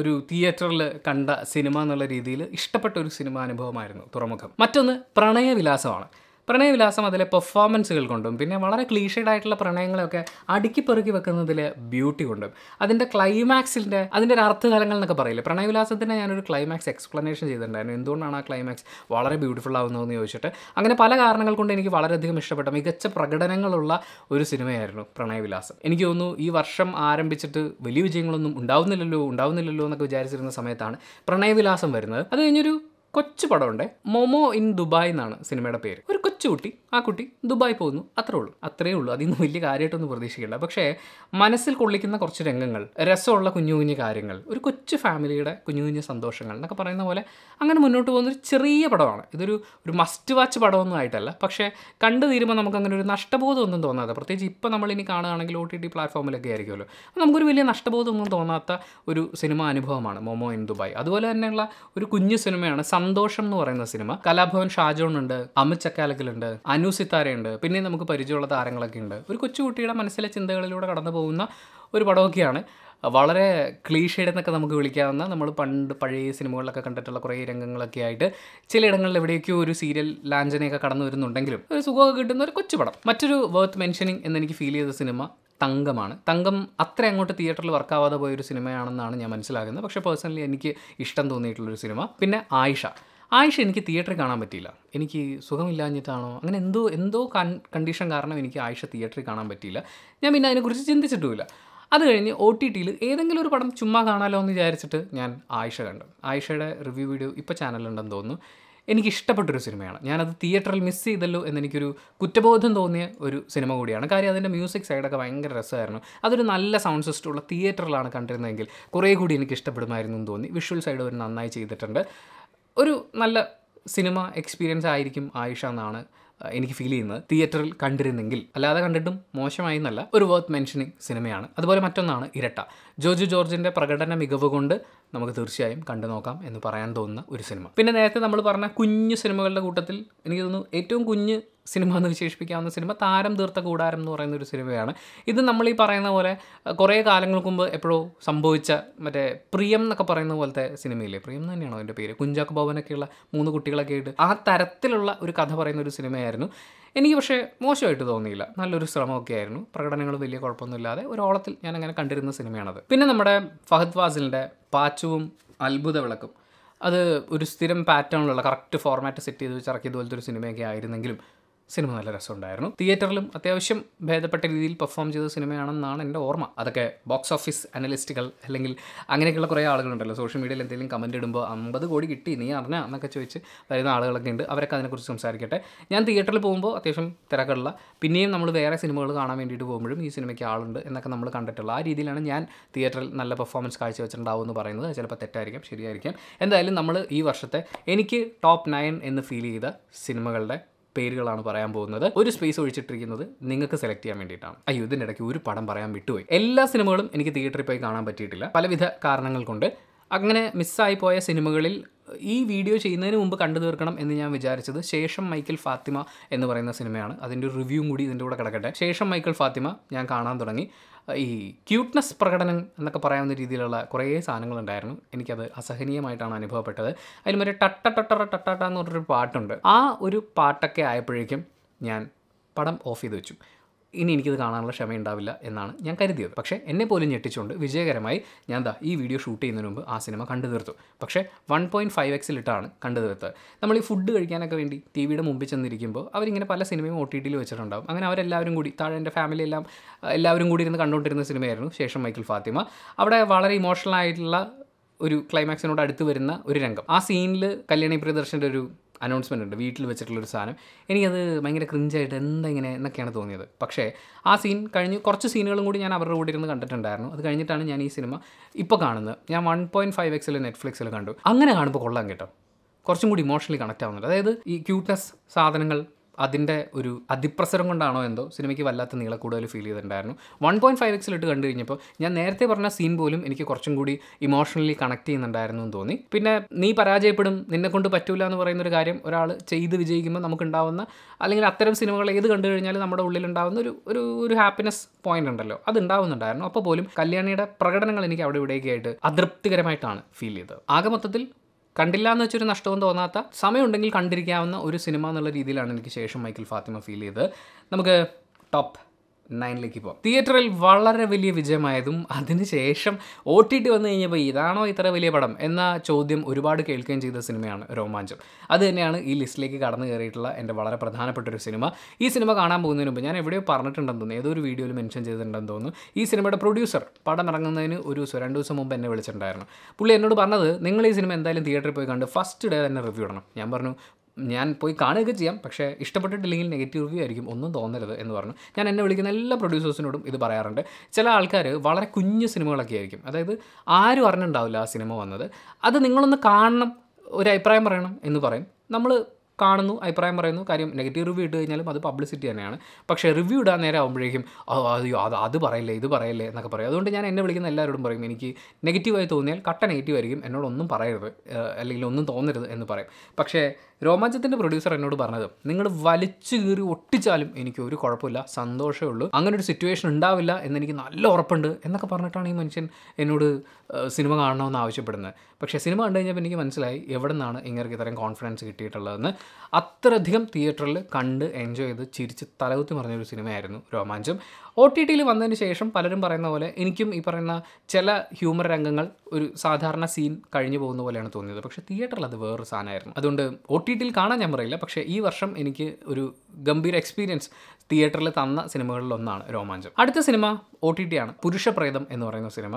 ഒരു തിയേറ്ററിൽ കണ്ട സിനിമ എന്നുള്ള രീതിയിൽ ഇഷ്ടപ്പെട്ട ഒരു സിനിമാനുഭവമായിരുന്നു തുറമുഖം മറ്റൊന്ന് പ്രണയവിലാസമാണ് പ്രണയവിലാസം അതിലെ പെർഫോമൻസുകൾ കൊണ്ടും പിന്നെ വളരെ ക്ലീഷേഡ് ആയിട്ടുള്ള പ്രണയങ്ങളൊക്കെ അടുക്കി പെറുക്കി വെക്കുന്നതിൽ ബ്യൂട്ടി കൊണ്ടും അതിൻ്റെ ക്ലൈമാക്സിൻ്റെ അതിൻ്റെ ഒരു അർത്ഥതലങ്ങൾ എന്നൊക്കെ പറയില്ല പ്രണയവിലാസത്തിന് ഞാനൊരു ക്ലൈമാക്സ് എക്സ്പ്ലനേഷൻ ചെയ്തിട്ടുണ്ടായിരുന്നു എന്തുകൊണ്ടാണ് ആ ക്ലൈമാക്സ് വളരെ ബ്യൂട്ടിഫുൾ ആവുന്നതെന്ന് ചോദിച്ചിട്ട് അങ്ങനെ പല കാരണങ്ങൾ കൊണ്ട് എനിക്ക് വളരെയധികം ഇഷ്ടപ്പെട്ട മികച്ച പ്രകടനങ്ങളുള്ള ഒരു സിനിമയായിരുന്നു പ്രണയവിലാസം എനിക്ക് തോന്നുന്നു ഈ വർഷം ആരംഭിച്ചിട്ട് വലിയ വിജയങ്ങളൊന്നും ഉണ്ടാവുന്നില്ലല്ലോ ഉണ്ടാവുന്നില്ലല്ലോ എന്നൊക്കെ വിചാരിച്ചിരുന്ന സമയത്താണ് പ്രണയവിലാസം വരുന്നത് അത് കഴിഞ്ഞൊരു കൊച്ചു പടമുണ്ട് മൊമോ ഇൻ ദുബായ് എന്നാണ് സിനിമയുടെ പേര് ഒരു കൊച്ചുകുട്ടി ആ കുട്ടി ദുബായ് പോകുന്നു അത്രേ ഉള്ളൂ അത്രേ ഉള്ളൂ അതിന്ന് വലിയ കാര്യമായിട്ടൊന്നും പ്രതീക്ഷിക്കില്ല പക്ഷേ മനസ്സിൽ കൊള്ളിക്കുന്ന കുറച്ച് രംഗങ്ങൾ രസമുള്ള കുഞ്ഞു കുഞ്ഞു കാര്യങ്ങൾ ഒരു കൊച്ചു ഫാമിലിയുടെ കുഞ്ഞു കുഞ്ഞു സന്തോഷങ്ങൾ എന്നൊക്കെ പറയുന്ന പോലെ അങ്ങനെ മുന്നോട്ട് പോകുന്ന ഒരു ചെറിയ പടമാണ് ഇതൊരു ഒരു മസ്റ്റ് വാച്ച് പടമൊന്നും ആയിട്ടല്ല പക്ഷേ കണ്ടു തീരുമ്പോൾ നമുക്ക് അങ്ങനെ ഒരു നഷ്ടബോധം ഒന്നും തോന്നാതെ പ്രത്യേകിച്ച് ഇപ്പോൾ നമ്മൾ ഇനി കാണുകയാണെങ്കിൽ ഒ ടി ടി പ്ലാറ്റ്ഫോമിലൊക്കെ ആയിരിക്കുമല്ലോ നമുക്കൊരു വലിയ നഷ്ടബോധം ഒന്നും തോന്നാത്ത ഒരു സിനിമ അനുഭവമാണ് മൊമോ ഇൻ ദുബായ് അതുപോലെ തന്നെയുള്ള ഒരു കുഞ്ഞു സിനിമയാണ് സന്തോഷം എന്ന് പറയുന്ന സിനിമ കലാഭവൻ ഷാജോൺ ഉണ്ട് അമിത് ചക്കാലക്കലുണ്ട് അനു സിത്താരയുണ്ട് പിന്നെ നമുക്ക് പരിചയമുള്ള താരങ്ങളൊക്കെ ഉണ്ട് ഒരു കൊച്ചുകുട്ടിയുടെ മനസ്സിലെ ചിന്തകളിലൂടെ കടന്നു പോകുന്ന ഒരു പടമൊക്കെയാണ് വളരെ ക്ലീഷേഡ് എന്നൊക്കെ നമുക്ക് വിളിക്കാവുന്ന നമ്മൾ പണ്ട് പഴയ സിനിമകളിലൊക്കെ കണ്ടിട്ടുള്ള കുറേ രംഗങ്ങളൊക്കെ ആയിട്ട് ചിലയിടങ്ങളിൽ എവിടെയൊക്കെയോ ഒരു സീരിയൽ ലാഞ്ചനയൊക്കെ കടന്നു വരുന്നുണ്ടെങ്കിലും ഒരു സുഖമൊക്കെ കിട്ടുന്ന ഒരു കൊച്ചു പടം മറ്റൊരു വർത്ത് മെൻഷനിങ് എന്നെനിക്ക് ഫീൽ ചെയ്ത സിനിമ തങ്കമാണ് തങ്കം അത്ര അങ്ങോട്ട് തിയേറ്ററിൽ വർക്കാവാതെ പോയൊരു സിനിമയാണെന്നാണ് ഞാൻ മനസ്സിലാക്കുന്നത് പക്ഷേ പേഴ്സണലി എനിക്ക് ഇഷ്ടം തോന്നിയിട്ടുള്ളൊരു സിനിമ പിന്നെ ആയിഷ ആയിഷ എനിക്ക് തിയേറ്ററിൽ കാണാൻ പറ്റിയില്ല എനിക്ക് സുഖമില്ലാഞ്ഞിട്ടാണോ അങ്ങനെ എന്തോ എന്തോ കണ്ടീഷൻ കാരണം എനിക്ക് ആയിഷ തിയേറ്ററിൽ കാണാൻ പറ്റിയില്ല ഞാൻ പിന്നെ അതിനെക്കുറിച്ച് ചിന്തിച്ചിട്ടുമില്ല അത് കഴിഞ്ഞ് ഒ ടി ടിയിൽ ഏതെങ്കിലും ഒരു പടം ചുമ്മാ കാണാലോ എന്ന് വിചാരിച്ചിട്ട് ഞാൻ ആയിഷ കണ്ടു ആയിഷയുടെ റിവ്യൂ വീഡിയോ ഇപ്പോൾ ചാനലുണ്ടെന്ന് തോന്നുന്നു എനിക്ക് ഇഷ്ടപ്പെട്ടൊരു സിനിമയാണ് ഞാനത് തിയേറ്ററിൽ മിസ് ചെയ്തല്ലോ എന്നെനിക്കൊരു കുറ്റബോധം തോന്നിയ ഒരു സിനിമ കൂടിയാണ് കാര്യം അതിൻ്റെ മ്യൂസിക് സൈഡൊക്കെ ഭയങ്കര രസമായിരുന്നു അതൊരു നല്ല സൗണ്ട് സിസ്റ്റമുള്ള തിയേറ്ററിലാണ് കണ്ടിരുന്നതെങ്കിൽ കുറേ കൂടി എനിക്ക് ഇഷ്ടപ്പെടുമായിരുന്നു എന്ന് തോന്നി വിഷ്വൽ സൈഡ് അവർ നന്നായി ചെയ്തിട്ടുണ്ട് ഒരു നല്ല സിനിമ എക്സ്പീരിയൻസ് ആയിരിക്കും ആയിഷ എന്നാണ് എനിക്ക് ഫീൽ ചെയ്യുന്നത് തിയേറ്ററിൽ കണ്ടിരുന്നെങ്കിൽ അല്ലാതെ കണ്ടിട്ടും മോശമായി എന്നല്ല ഒരു വർത്ത് മെൻഷനിങ് സിനിമയാണ് അതുപോലെ മറ്റൊന്നാണ് ഇരട്ട ജോജു ജോർജിൻ്റെ പ്രകടന മികവ് കൊണ്ട് നമുക്ക് തീർച്ചയായും കണ്ടു നോക്കാം എന്ന് പറയാൻ തോന്നുന്ന ഒരു സിനിമ പിന്നെ നേരത്തെ നമ്മൾ പറഞ്ഞ കുഞ്ഞു സിനിമകളുടെ കൂട്ടത്തിൽ എനിക്ക് തോന്നുന്നു ഏറ്റവും കുഞ്ഞ് സിനിമ എന്ന് വിശേഷിപ്പിക്കാവുന്ന സിനിമ താരം തീർത്ത കൂടാരം എന്ന് പറയുന്ന ഒരു സിനിമയാണ് ഇത് നമ്മൾ ഈ പറയുന്ന പോലെ കുറേ കാലങ്ങൾക്ക് മുമ്പ് എപ്പോഴോ സംഭവിച്ച മറ്റേ പ്രിയം എന്നൊക്കെ പറയുന്ന പോലത്തെ സിനിമയില്ലേ പ്രിയം തന്നെയാണോ അതിൻ്റെ പേര് കുഞ്ചാക്ക് ഭവനൊക്കെയുള്ള മൂന്ന് കുട്ടികളൊക്കെ ആയിട്ട് ആ തരത്തിലുള്ള ഒരു കഥ പറയുന്ന ഒരു സിനിമയായിരുന്നു എനിക്ക് പക്ഷേ മോശമായിട്ട് തോന്നിയില്ല നല്ലൊരു ശ്രമമൊക്കെ ആയിരുന്നു പ്രകടനങ്ങൾ വലിയ കുഴപ്പമൊന്നുമില്ലാതെ ഒരു ഓളത്തിൽ ഞാൻ അങ്ങനെ കണ്ടിരുന്ന സിനിമയാണത് പിന്നെ നമ്മുടെ ഫഹദ് ഫാസിലിൻ്റെ പാച്ചുവും അത്ഭുത വിളക്കും അത് ഒരു സ്ഥിരം പാറ്റേണിലുള്ള കറക്റ്റ് ഫോർമാറ്റ് സെറ്റ് ചെയ്ത് വെച്ച് ഇറക്കിയതുപോലത്തെ ഒരു സിനിമയൊക്കെ ആയിരുന്നെങ്കിലും സിനിമ നല്ല രസമുണ്ടായിരുന്നു തിയേറ്ററിലും അത്യാവശ്യം ഭേദപ്പെട്ട രീതിയിൽ പെർഫോം ചെയ്ത സിനിമയാണെന്നാണ് എൻ്റെ ഓർമ്മ അതൊക്കെ ബോക്സ് ഓഫീസ് അനലിസ്റ്റുകൾ അല്ലെങ്കിൽ അങ്ങനെയൊക്കെയുള്ള കുറേ ആളുകളുണ്ടല്ലോ സോഷ്യൽ മീഡിയയിൽ എന്തെങ്കിലും കമൻറ്റ് ഇടുമ്പോൾ അമ്പത് കോടി കിട്ടി നീ അറിഞ്ഞാൽ എന്നൊക്കെ ചോദിച്ച് വരുന്ന ആളുകളൊക്കെ ഉണ്ട് അവരൊക്കെ അതിനെക്കുറിച്ച് സംസാരിക്കട്ടെ ഞാൻ തിയേറ്ററിൽ പോകുമ്പോൾ അത്യാവശ്യം തിരക്കുള്ള പിന്നെയും നമ്മൾ വേറെ സിനിമകൾ കാണാൻ വേണ്ടിയിട്ട് പോകുമ്പോഴും ഈ സിനിമയ്ക്ക് ആളുണ്ട് എന്നൊക്കെ നമ്മൾ കണ്ടിട്ടുള്ള ആ രീതിയിലാണ് ഞാൻ തിയേറ്ററിൽ നല്ല പെർഫോമൻസ് കാഴ്ചവെച്ചിട്ടുണ്ടാവും എന്ന് പറയുന്നത് ചിലപ്പോൾ തെറ്റായിരിക്കാം ശരിയായിരിക്കാം എന്തായാലും നമ്മൾ ഈ വർഷത്തെ എനിക്ക് ടോപ്പ് നയൻ എന്ന് ഫീൽ ചെയ്ത സിനിമകളുടെ പേരുകളാണ് പറയാൻ പോകുന്നത് ഒരു സ്പേസ് ഒഴിച്ചിട്ടിരിക്കുന്നത് നിങ്ങൾക്ക് സെലക്ട് ചെയ്യാൻ വേണ്ടിയിട്ടാണ് അയ്യോ ഇതിനിടയ്ക്ക് ഒരു പടം പറയാൻ വിട്ടുപോയി എല്ലാ സിനിമകളും എനിക്ക് തിയേറ്ററിൽ പോയി കാണാൻ പറ്റിയിട്ടില്ല പലവിധ കാരണങ്ങൾ കൊണ്ട് അങ്ങനെ മിസ്സായി പോയ സിനിമകളിൽ ഈ വീഡിയോ ചെയ്യുന്നതിന് മുമ്പ് കണ്ടു തീർക്കണം എന്ന് ഞാൻ വിചാരിച്ചത് ശേഷം മൈക്കിൾ ഫാത്തിമ എന്ന് പറയുന്ന സിനിമയാണ് അതിൻ്റെ റിവ്യൂ കൂടി ഇതിൻ്റെ കൂടെ കിടക്കട്ടെ ശേഷം മൈക്കിൾ ഫാത്തിമ ഞാൻ കാണാൻ തുടങ്ങി ഈ ക്യൂട്ട്നെസ് പ്രകടനം എന്നൊക്കെ പറയാവുന്ന രീതിയിലുള്ള കുറേ സാധനങ്ങളുണ്ടായിരുന്നു എനിക്കത് അസഹനീയമായിട്ടാണ് അനുഭവപ്പെട്ടത് അതിലും ഒരു ടട്ട ടട്ടറ ടട്ടാട്ട എന്ന് പറഞ്ഞൊരു പാട്ടുണ്ട് ആ ഒരു പാട്ടൊക്കെ ആയപ്പോഴേക്കും ഞാൻ പടം ഓഫ് ചെയ്ത് വെച്ചു ഇനി എനിക്കത് കാണാനുള്ള ക്ഷമയുണ്ടാവില്ല എന്നാണ് ഞാൻ കരുതിയത് പക്ഷേ എന്നെ പോലും ഞെട്ടിച്ചുകൊണ്ട് വിജയകരമായി ഞാൻ ദാ ഈ വീഡിയോ ഷൂട്ട് ചെയ്യുന്നതിന് മുമ്പ് ആ സിനിമ കണ്ടു തീർത്തു പക്ഷേ വൺ പോയിൻറ്റ് ഫൈവ് എക്സിലിട്ടാണ് കണ്ടു തീർത്ത് നമ്മൾ ഈ ഫുഡ് കഴിക്കാനൊക്കെ വേണ്ടി ടി വിയുടെ മുമ്പിൽ ചെന്നിരിക്കുമ്പോൾ അവരിങ്ങനെ പല സിനിമയും ഒ ടി ടിയിൽ വെച്ചിട്ടുണ്ടാവും അങ്ങനെ അവരെല്ലാവരും കൂടി താഴെ എൻ്റെ ഫാമിലി എല്ലാം എല്ലാവരും കൂടി ഇരുന്ന് കണ്ടുകൊണ്ടിരുന്ന സിനിമയായിരുന്നു ശേഷം മൈക്കിൾ ഫാത്തിമ അവിടെ വളരെ ഇമോഷണൽ ആയിട്ടുള്ള ഒരു ക്ലൈമാക്സിനോട് അടുത്ത് വരുന്ന ഒരു രംഗം ആ സീനിൽ കല്യാണി പ്രിയദർശൻ്റെ ഒരു അനൗൺസ്മെൻ്റ് ഉണ്ട് വീട്ടിൽ വെച്ചിട്ടുള്ളൊരു സാധനം എനിക്കത് ഭയങ്കര ക്രിഞ്ചായിട്ട് എന്താ ഇങ്ങനെ എന്നൊക്കെയാണ് തോന്നിയത് പക്ഷേ ആ സീൻ കഴിഞ്ഞ് കുറച്ച് സീനുകളും കൂടി ഞാൻ അവരുടെ കൂടി ഇരുന്ന് കണ്ടിട്ടുണ്ടായിരുന്നു അത് കഴിഞ്ഞിട്ടാണ് ഞാൻ ഈ സിനിമ ഇപ്പോൾ കാണുന്നത് ഞാൻ വൺ പോയിൻറ്റ് ഫൈവ് എക്സിൽ നെറ്റ്ഫ്ലിക്സിൽ കണ്ടു അങ്ങനെ കാണുമ്പോൾ കൊള്ളാം കേട്ടോ കുറച്ചും കൂടി ഇമോഷണലി കണക്റ്റ് ആവുന്നുണ്ട് അതായത് ഈ ക്യൂട്ട്നെസ് സാധനങ്ങൾ അതിൻ്റെ ഒരു അതിപ്രസരം കൊണ്ടാണോ എന്തോ സിനിമയ്ക്ക് വല്ലാത്ത കൂടുതൽ ഫീൽ ചെയ്തിട്ടുണ്ടായിരുന്നു വൺ പോയിൻറ്റ് ഫൈവ് എക്സിലിട്ട് കണ്ടു കഴിഞ്ഞപ്പോൾ ഞാൻ നേരത്തെ പറഞ്ഞ സീൻ പോലും എനിക്ക് കുറച്ചും കൂടി ഇമോഷണലി കണക്ട് ചെയ്യുന്നുണ്ടായിരുന്നു എന്ന് തോന്നി പിന്നെ നീ പരാജയപ്പെടും നിന്നെ കൊണ്ട് പറ്റൂല എന്ന് പറയുന്ന ഒരു കാര്യം ഒരാൾ ചെയ്ത് വിജയിക്കുമ്പോൾ നമുക്കുണ്ടാവുന്ന അല്ലെങ്കിൽ അത്തരം സിനിമകൾ ഏത് കണ്ടു കഴിഞ്ഞാലും നമ്മുടെ ഉള്ളിലുണ്ടാവുന്ന ഒരു ഒരു ഒരു ഹാപ്പിനെസ് പോയിന്റ് ഉണ്ടല്ലോ അത് ഉണ്ടാവുന്നുണ്ടായിരുന്നു അപ്പോൾ പോലും കല്യാണിയുടെ പ്രകടനങ്ങൾ എനിക്ക് അവിടെ ഇവിടെയൊക്കെ ആയിട്ട് അതൃപ്തികരമായിട്ടാണ് ഫീൽ ചെയ്തത് ആകെ മൊത്തത്തിൽ കണ്ടില്ല എന്ന് വെച്ചൊരു നഷ്ടവും തോന്നാത്ത സമയമുണ്ടെങ്കിൽ കണ്ടിരിക്കാവുന്ന ഒരു സിനിമ എന്നുള്ള രീതിയിലാണ് എനിക്ക് ശേഷം മൈക്കിൾ ഫാത്തിമ ഫീൽ ചെയ്ത് നമുക്ക് ടോപ്പ് നയനിലേക്ക് പോകാം തിയേറ്ററിൽ വളരെ വലിയ വിജയമായതും അതിനുശേഷം ഒ ടി ടി വന്നു കഴിഞ്ഞപ്പോൾ ഇതാണോ ഇത്ര വലിയ പടം എന്ന ചോദ്യം ഒരുപാട് കേൾക്കുകയും ചെയ്ത സിനിമയാണ് രോമാഞ്ചം അത് തന്നെയാണ് ഈ ലിസ്റ്റിലേക്ക് കടന്നു കയറിയിട്ടുള്ള എൻ്റെ വളരെ പ്രധാനപ്പെട്ട ഒരു സിനിമ ഈ സിനിമ കാണാൻ പോകുന്നതിന് മുമ്പ് ഞാൻ എവിടെയോ പറഞ്ഞിട്ടുണ്ടെന്ന് തോന്നുന്നു ഏതൊരു വീഡിയോയിൽ മെൻഷൻ ചെയ്തിട്ടുണ്ടെന്ന് തോന്നുന്നു ഈ സിനിമയുടെ പ്രൊഡ്യൂസർ പടം ഇറങ്ങുന്നതിന് ഒരു ദിവസം രണ്ട് ദിവസം മുമ്പ് എന്നെ വിളിച്ചിട്ടുണ്ടായിരുന്നു പുള്ളി എന്നോട് പറഞ്ഞത് നിങ്ങൾ ഈ സിനിമ എന്തായാലും തിയേറ്ററിൽ പോയി കണ്ട് ഫസ്റ്റ് ഡേ തന്നെ റിവ്യൂ ഇടണം ഞാൻ പറഞ്ഞു ഞാൻ പോയി കാണുകയൊക്കെ ചെയ്യാം പക്ഷേ ഇഷ്ടപ്പെട്ടിട്ടില്ലെങ്കിൽ നെഗറ്റീവ് റിവ്യൂ ആയിരിക്കും ഒന്നും തോന്നരുത് എന്ന് പറഞ്ഞു ഞാൻ എന്നെ വിളിക്കുന്ന എല്ലാ പ്രൊഡ്യൂസേഴ്സിനോടും ഇത് പറയാറുണ്ട് ചില ആൾക്കാർ വളരെ കുഞ്ഞു സിനിമകളൊക്കെ ആയിരിക്കും അതായത് ആരും അറിഞ്ഞിട്ടുണ്ടാവില്ല ആ സിനിമ വന്നത് അത് നിങ്ങളൊന്ന് കാണണം ഒരു അഭിപ്രായം പറയണം എന്ന് പറയും നമ്മൾ കാണുന്നു അഭിപ്രായം പറയുന്നു കാര്യം നെഗറ്റീവ് റിവ്യൂ ഇട്ട് കഴിഞ്ഞാലും അത് പബ്ലിസിറ്റി തന്നെയാണ് പക്ഷേ റിവ്യൂ ഇടാൻ നേരം ആകുമ്പോഴേക്കും അയ്യോ അത് അത് പറയില്ലേ ഇത് പറയില്ലേ എന്നൊക്കെ പറയും അതുകൊണ്ട് ഞാൻ എന്നെ വിളിക്കുന്ന എല്ലാവരോടും പറയും എനിക്ക് നെഗറ്റീവായി തോന്നിയാൽ കട്ട നെഗറ്റീവ് ആയിരിക്കും എന്നോടൊന്നും പറയരുത് അല്ലെങ്കിൽ ഒന്നും തോന്നരുത് എന്ന് പറയും പക്ഷേ രോമാഞ്ചത്തിൻ്റെ പ്രൊഡ്യൂസർ എന്നോട് പറഞ്ഞത് നിങ്ങൾ വലിച്ചു കീറി ഒട്ടിച്ചാലും എനിക്ക് ഒരു കുഴപ്പമില്ല സന്തോഷമേ ഉള്ളൂ അങ്ങനെ ഒരു സിറ്റുവേഷൻ ഉണ്ടാവില്ല എന്നെനിക്ക് നല്ല ഉറപ്പുണ്ട് എന്നൊക്കെ പറഞ്ഞിട്ടാണ് ഈ മനുഷ്യൻ എന്നോട് സിനിമ കാണണമെന്ന് ആവശ്യപ്പെടുന്നത് പക്ഷേ സിനിമ കണ്ടു കഴിഞ്ഞപ്പോൾ എനിക്ക് മനസ്സിലായി എവിടെ നിന്നാണ് ഇങ്ങനെ ഇത്രയും കോൺഫിഡൻസ് കിട്ടിയിട്ടുള്ളതെന്ന് അത്രയധികം തിയേറ്ററിൽ കണ്ട് എൻജോയ് ചെയ്ത് ചിരിച്ച് തലകുത്തി മറിഞ്ഞൊരു സിനിമയായിരുന്നു രോമാഞ്ചം ഒ ടി ടിയിൽ വന്നതിന് ശേഷം പലരും പറയുന്ന പോലെ എനിക്കും ഈ പറയുന്ന ചില ഹ്യൂമർ രംഗങ്ങൾ ഒരു സാധാരണ സീൻ കഴിഞ്ഞു പോകുന്ന പോലെയാണ് തോന്നിയത് പക്ഷേ തിയേറ്ററിൽ അത് വേറൊരു സാധനമായിരുന്നു അതുകൊണ്ട് ഒ ടി ടിയിൽ കാണാൻ ഞാൻ പറയില്ല പക്ഷേ ഈ വർഷം എനിക്ക് ഒരു ഗംഭീര എക്സ്പീരിയൻസ് തിയേറ്ററിൽ തന്ന സിനിമകളിലൊന്നാണ് രോമാഞ്ചം അടുത്ത സിനിമ ഒ ടി ടി ആണ് പുരുഷപ്രേതം എന്ന് പറയുന്ന സിനിമ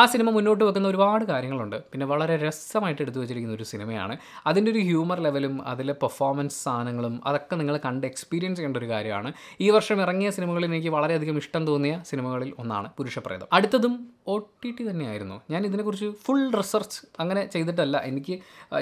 ആ സിനിമ മുന്നോട്ട് വെക്കുന്ന ഒരുപാട് കാര്യങ്ങളുണ്ട് പിന്നെ വളരെ രസമായിട്ട് എടുത്തു വെച്ചിരിക്കുന്ന ഒരു സിനിമയാണ് അതിൻ്റെ ഒരു ഹ്യൂമർ ലെവലും അതിലെ പെർഫോമൻസ് സാധനങ്ങളും അതൊക്കെ നിങ്ങൾ കണ്ട് എക്സ്പീരിയൻസ് ചെയ്യേണ്ട ഒരു കാര്യമാണ് ഈ വർഷം ഇറങ്ങിയ സിനിമകളിൽ എനിക്ക് വളരെയധികം ഇഷ്ടം തോന്നിയ സിനിമകളിൽ ഒന്നാണ് പുരുഷപ്രേതം അടുത്തതും ഒ ടി ടി തന്നെയായിരുന്നു ഞാൻ ഇതിനെക്കുറിച്ച് ഫുൾ റിസർച്ച് അങ്ങനെ ചെയ്തിട്ടല്ല എനിക്ക്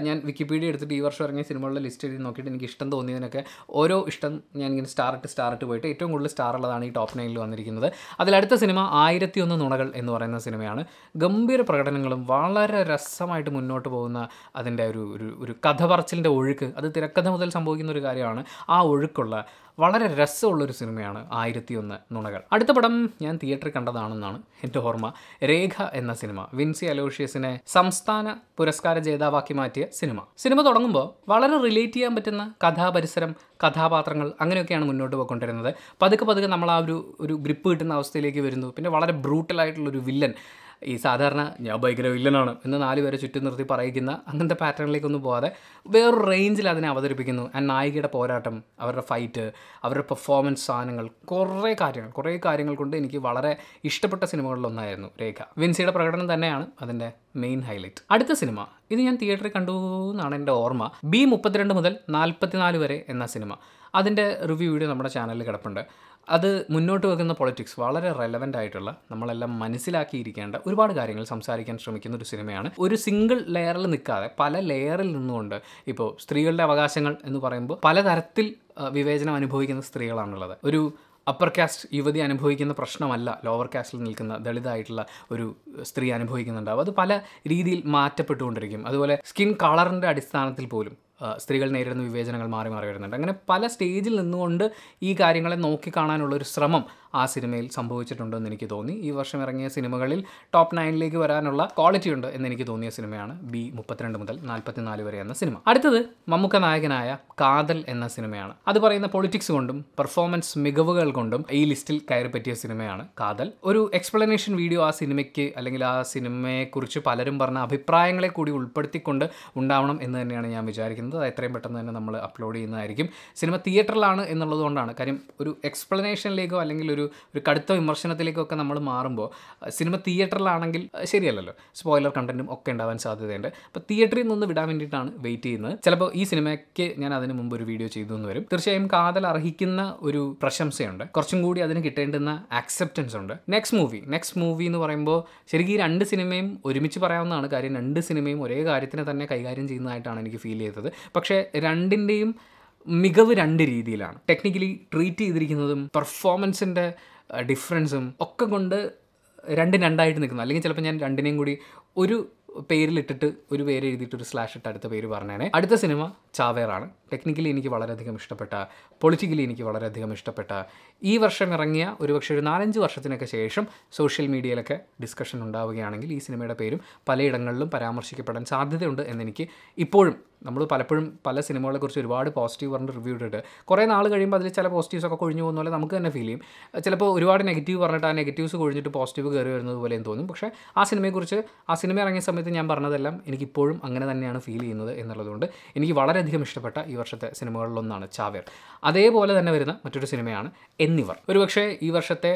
ഞാൻ വിക്കിപീഡിയ എടുത്തിട്ട് ഈ വർഷം ഇറങ്ങിയ സിനിമകളുടെ ലിസ്റ്റ് എഴുതി നോക്കിയിട്ട് എനിക്ക് ഇഷ്ടം തോന്നിയതിനൊക്കെ ഓരോ ഇഷ്ടം ഞാൻ ഇങ്ങനെ സ്റ്റാർട്ട് ഇട്ട് പോയിട്ട് ഏറ്റവും കൂടുതൽ സ്റ്റാർ ഉള്ളതാണ് ഈ ടോപ്പ് നയനിൽ വന്നിരിക്കുന്നത് അതിലടുത്ത സിനിമ ആയിരത്തി ഒന്ന് നുണകൾ എന്ന് പറയുന്ന സിനിമയാണ് ഗംഭീര പ്രകടനങ്ങളും വളരെ രസമായിട്ട് മുന്നോട്ട് പോകുന്ന അതിൻ്റെ ഒരു ഒരു ഒരു കഥ പറച്ചിലിൻ്റെ ഒഴുക്ക് അത് തിരക്കഥ മുതൽ സംഭവിക്കുന്ന ഒരു കാര്യമാണ് ആ ഒഴുക്കുള്ള വളരെ രസമുള്ളൊരു സിനിമയാണ് ആയിരത്തി ഒന്ന് നുണകൾ അടുത്ത പടം ഞാൻ തിയേറ്ററിൽ കണ്ടതാണെന്നാണ് എൻ്റെ ഓർമ്മ രേഖ എന്ന സിനിമ വിൻസി അലോഷ്യസിനെ സംസ്ഥാന പുരസ്കാര ജേതാവാക്കി മാറ്റിയ സിനിമ സിനിമ തുടങ്ങുമ്പോൾ വളരെ റിലേറ്റ് ചെയ്യാൻ പറ്റുന്ന കഥാപരിസരം കഥാപാത്രങ്ങൾ അങ്ങനെയൊക്കെയാണ് മുന്നോട്ട് പോയിക്കൊണ്ടിരുന്നത് പതുക്കെ പതുക്കെ നമ്മൾ ആ ഒരു ഒരു ഗ്രിപ്പ് കിട്ടുന്ന അവസ്ഥയിലേക്ക് വരുന്നു പിന്നെ വളരെ ബ്രൂട്ടലായിട്ടുള്ളൊരു വില്ലൻ ഈ സാധാരണ ഞാൻ ഭയങ്കര വില്ലനാണ് എന്ന് നാല് പേരെ ചുറ്റും നിർത്തി പറയിക്കുന്ന അങ്ങനത്തെ പാറ്റേണിലേക്കൊന്നും പോകാതെ വേറൊരു റേഞ്ചിൽ അതിനെ അവതരിപ്പിക്കുന്നു ആ നായികയുടെ പോരാട്ടം അവരുടെ ഫൈറ്റ് അവരുടെ പെർഫോമൻസ് സാധനങ്ങൾ കുറേ കാര്യങ്ങൾ കുറേ കാര്യങ്ങൾ കൊണ്ട് എനിക്ക് വളരെ ഇഷ്ടപ്പെട്ട സിനിമകളിലൊന്നായിരുന്നു രേഖ വിൻസിയുടെ പ്രകടനം തന്നെയാണ് അതിൻ്റെ മെയിൻ ഹൈലൈറ്റ് അടുത്ത സിനിമ ഇത് ഞാൻ തിയേറ്ററിൽ കണ്ടു എന്നാണ് എൻ്റെ ഓർമ്മ ബി മുപ്പത്തിരണ്ട് മുതൽ നാൽപ്പത്തിനാല് വരെ എന്ന സിനിമ അതിൻ്റെ റിവ്യൂ വീഡിയോ നമ്മുടെ ചാനലിൽ കിടപ്പുണ്ട് അത് മുന്നോട്ട് വെക്കുന്ന പൊളിറ്റിക്സ് വളരെ റെലവൻ്റ് ആയിട്ടുള്ള നമ്മളെല്ലാം മനസ്സിലാക്കിയിരിക്കേണ്ട ഒരുപാട് കാര്യങ്ങൾ സംസാരിക്കാൻ ശ്രമിക്കുന്ന ഒരു സിനിമയാണ് ഒരു സിംഗിൾ ലെയറിൽ നിൽക്കാതെ പല ലെയറിൽ നിന്നുകൊണ്ട് ഇപ്പോൾ സ്ത്രീകളുടെ അവകാശങ്ങൾ എന്ന് പറയുമ്പോൾ പലതരത്തിൽ വിവേചനം അനുഭവിക്കുന്ന സ്ത്രീകളാണുള്ളത് ഒരു അപ്പർ കാസ്റ്റ് യുവതി അനുഭവിക്കുന്ന പ്രശ്നമല്ല ലോവർ കാസ്റ്റിൽ നിൽക്കുന്ന ദളിതായിട്ടുള്ള ഒരു സ്ത്രീ അനുഭവിക്കുന്നുണ്ടാവും അത് പല രീതിയിൽ മാറ്റപ്പെട്ടുകൊണ്ടിരിക്കും അതുപോലെ സ്കിൻ കളറിൻ്റെ അടിസ്ഥാനത്തിൽ പോലും സ്ത്രീകൾ നേരിടുന്ന വിവേചനങ്ങൾ മാറി മാറി വരുന്നുണ്ട് അങ്ങനെ പല സ്റ്റേജിൽ നിന്നുകൊണ്ട് ഈ കാര്യങ്ങളെ നോക്കിക്കാണാനുള്ള ഒരു ശ്രമം ആ സിനിമയിൽ സംഭവിച്ചിട്ടുണ്ടെന്ന് എനിക്ക് തോന്നി ഈ വർഷം ഇറങ്ങിയ സിനിമകളിൽ ടോപ്പ് നയനിലേക്ക് വരാനുള്ള ക്വാളിറ്റി ഉണ്ട് എന്ന് എനിക്ക് തോന്നിയ സിനിമയാണ് ബി മുപ്പത്തിരണ്ട് മുതൽ നാൽപ്പത്തിനാല് വരെ എന്ന സിനിമ അടുത്തത് മമ്മൂക്ക നായകനായ കാതൽ എന്ന സിനിമയാണ് അത് പറയുന്ന പൊളിറ്റിക്സ് കൊണ്ടും പെർഫോമൻസ് മികവുകൾ കൊണ്ടും ഈ ലിസ്റ്റിൽ കയറി പറ്റിയ സിനിമയാണ് കാതൽ ഒരു എക്സ്പ്ലനേഷൻ വീഡിയോ ആ സിനിമയ്ക്ക് അല്ലെങ്കിൽ ആ സിനിമയെക്കുറിച്ച് പലരും പറഞ്ഞ അഭിപ്രായങ്ങളെ കൂടി ഉൾപ്പെടുത്തിക്കൊണ്ട് ഉണ്ടാവണം എന്ന് തന്നെയാണ് ഞാൻ വിചാരിക്കുന്നത് ഉദ്ദേശിക്കുന്നത് അത് എത്രയും പെട്ടെന്ന് തന്നെ നമ്മൾ അപ്ലോഡ് ചെയ്യുന്നതായിരിക്കും സിനിമ തിയേറ്ററിലാണ് എന്നുള്ളതുകൊണ്ടാണ് കാര്യം ഒരു എക്സ്പ്ലനേഷനിലേക്കോ അല്ലെങ്കിൽ ഒരു ഒരു കടുത്ത വിമർശനത്തിലേക്കോ ഒക്കെ നമ്മൾ മാറുമ്പോൾ സിനിമ തിയേറ്ററിലാണെങ്കിൽ ശരിയല്ലല്ലോ സ്പോയിലർ കണ്ടൻറ്റും ഒക്കെ ഉണ്ടാവാൻ സാധ്യതയുണ്ട് അപ്പോൾ തിയേറ്ററിൽ നിന്ന് വിടാൻ വേണ്ടിയിട്ടാണ് വെയിറ്റ് ചെയ്യുന്നത് ചിലപ്പോൾ ഈ സിനിമയ്ക്ക് ഞാൻ അതിന് മുമ്പ് ഒരു വീഡിയോ ചെയ്തു എന്ന് വരും തീർച്ചയായും കാതൽ അർഹിക്കുന്ന ഒരു പ്രശംസയുണ്ട് കുറച്ചും കൂടി അതിന് കിട്ടേണ്ടുന്ന ആക്സെപ്റ്റൻസ് ഉണ്ട് നെക്സ്റ്റ് മൂവി നെക്സ്റ്റ് മൂവി എന്ന് പറയുമ്പോൾ ശരിക്കും ഈ രണ്ട് സിനിമയും ഒരുമിച്ച് പറയാവുന്നതാണ് കാര്യം രണ്ട് സിനിമയും ഒരേ കാര്യത്തിനെ തന്നെ കൈകാര്യം ചെയ്യുന്നതായിട്ടാണ് എനിക്ക് ഫീൽ ചെയ്തത് പക്ഷേ രണ്ടിൻ്റെയും മികവ് രണ്ട് രീതിയിലാണ് ടെക്നിക്കലി ട്രീറ്റ് ചെയ്തിരിക്കുന്നതും പെർഫോമൻസിൻ്റെ ഡിഫറൻസും ഒക്കെ കൊണ്ട് രണ്ടും രണ്ടായിട്ട് നിൽക്കുന്നു അല്ലെങ്കിൽ ചിലപ്പോൾ ഞാൻ രണ്ടിനെയും കൂടി ഒരു പേരിലിട്ടിട്ട് ഒരു പേര് എഴുതിയിട്ട് ഒരു സ്ലാഷ് ഇട്ട് അടുത്ത പേര് പറഞ്ഞേനെ അടുത്ത സിനിമ ചാവേറാണ് ടെക്നിക്കലി എനിക്ക് വളരെയധികം ഇഷ്ടപ്പെട്ട പൊളിറ്റിക്കലി എനിക്ക് വളരെയധികം ഇഷ്ടപ്പെട്ട ഈ വർഷം ഇറങ്ങിയ ഒരുപക്ഷെ ഒരു നാലഞ്ച് വർഷത്തിനൊക്കെ ശേഷം സോഷ്യൽ മീഡിയയിലൊക്കെ ഡിസ്കഷൻ ഉണ്ടാവുകയാണെങ്കിൽ ഈ സിനിമയുടെ പേരും പലയിടങ്ങളിലും പരാമർശിക്കപ്പെടാൻ സാധ്യതയുണ്ട് എന്നെനിക്ക് ഇപ്പോഴും നമ്മൾ പലപ്പോഴും പല സിനിമകളെക്കുറിച്ച് ഒരുപാട് പോസിറ്റീവ് പറഞ്ഞ് റിവ്യൂ ഇട്ടിട്ട് കുറേ നാൾ കഴിയുമ്പോൾ അതിൽ ചില പോസിറ്റീവ്സ് ഒക്കെ കൊഴിഞ്ഞു പോകുന്ന പോലെ നമുക്ക് തന്നെ ഫീൽ ചെയ്യും ചിലപ്പോൾ ഒരുപാട് നെഗറ്റീവ് പറഞ്ഞിട്ട് ആ നെഗറ്റീവ്സ് കൊഴിഞ്ഞിട്ട് പോസിറ്റീവ് കയറി വരുന്നത് പോലെ എന്ന് തോന്നും പക്ഷേ ആ സിനിമയെക്കുറിച്ച് ആ സിനിമ ഇറങ്ങിയ സമയത്ത് ഞാൻ പറഞ്ഞതെല്ലാം എനിക്കിപ്പോഴും അങ്ങനെ തന്നെയാണ് ഫീൽ ചെയ്യുന്നത് എന്നുള്ളതുകൊണ്ട് എനിക്ക് വളരെയധികം ഇഷ്ടപ്പെട്ട ഈ വർഷത്തെ സിനിമകളിലൊന്നാണ് ചാവേർ അതേപോലെ തന്നെ വരുന്ന മറ്റൊരു സിനിമയാണ് എന്നിവർ ഒരുപക്ഷെ ഈ വർഷത്തെ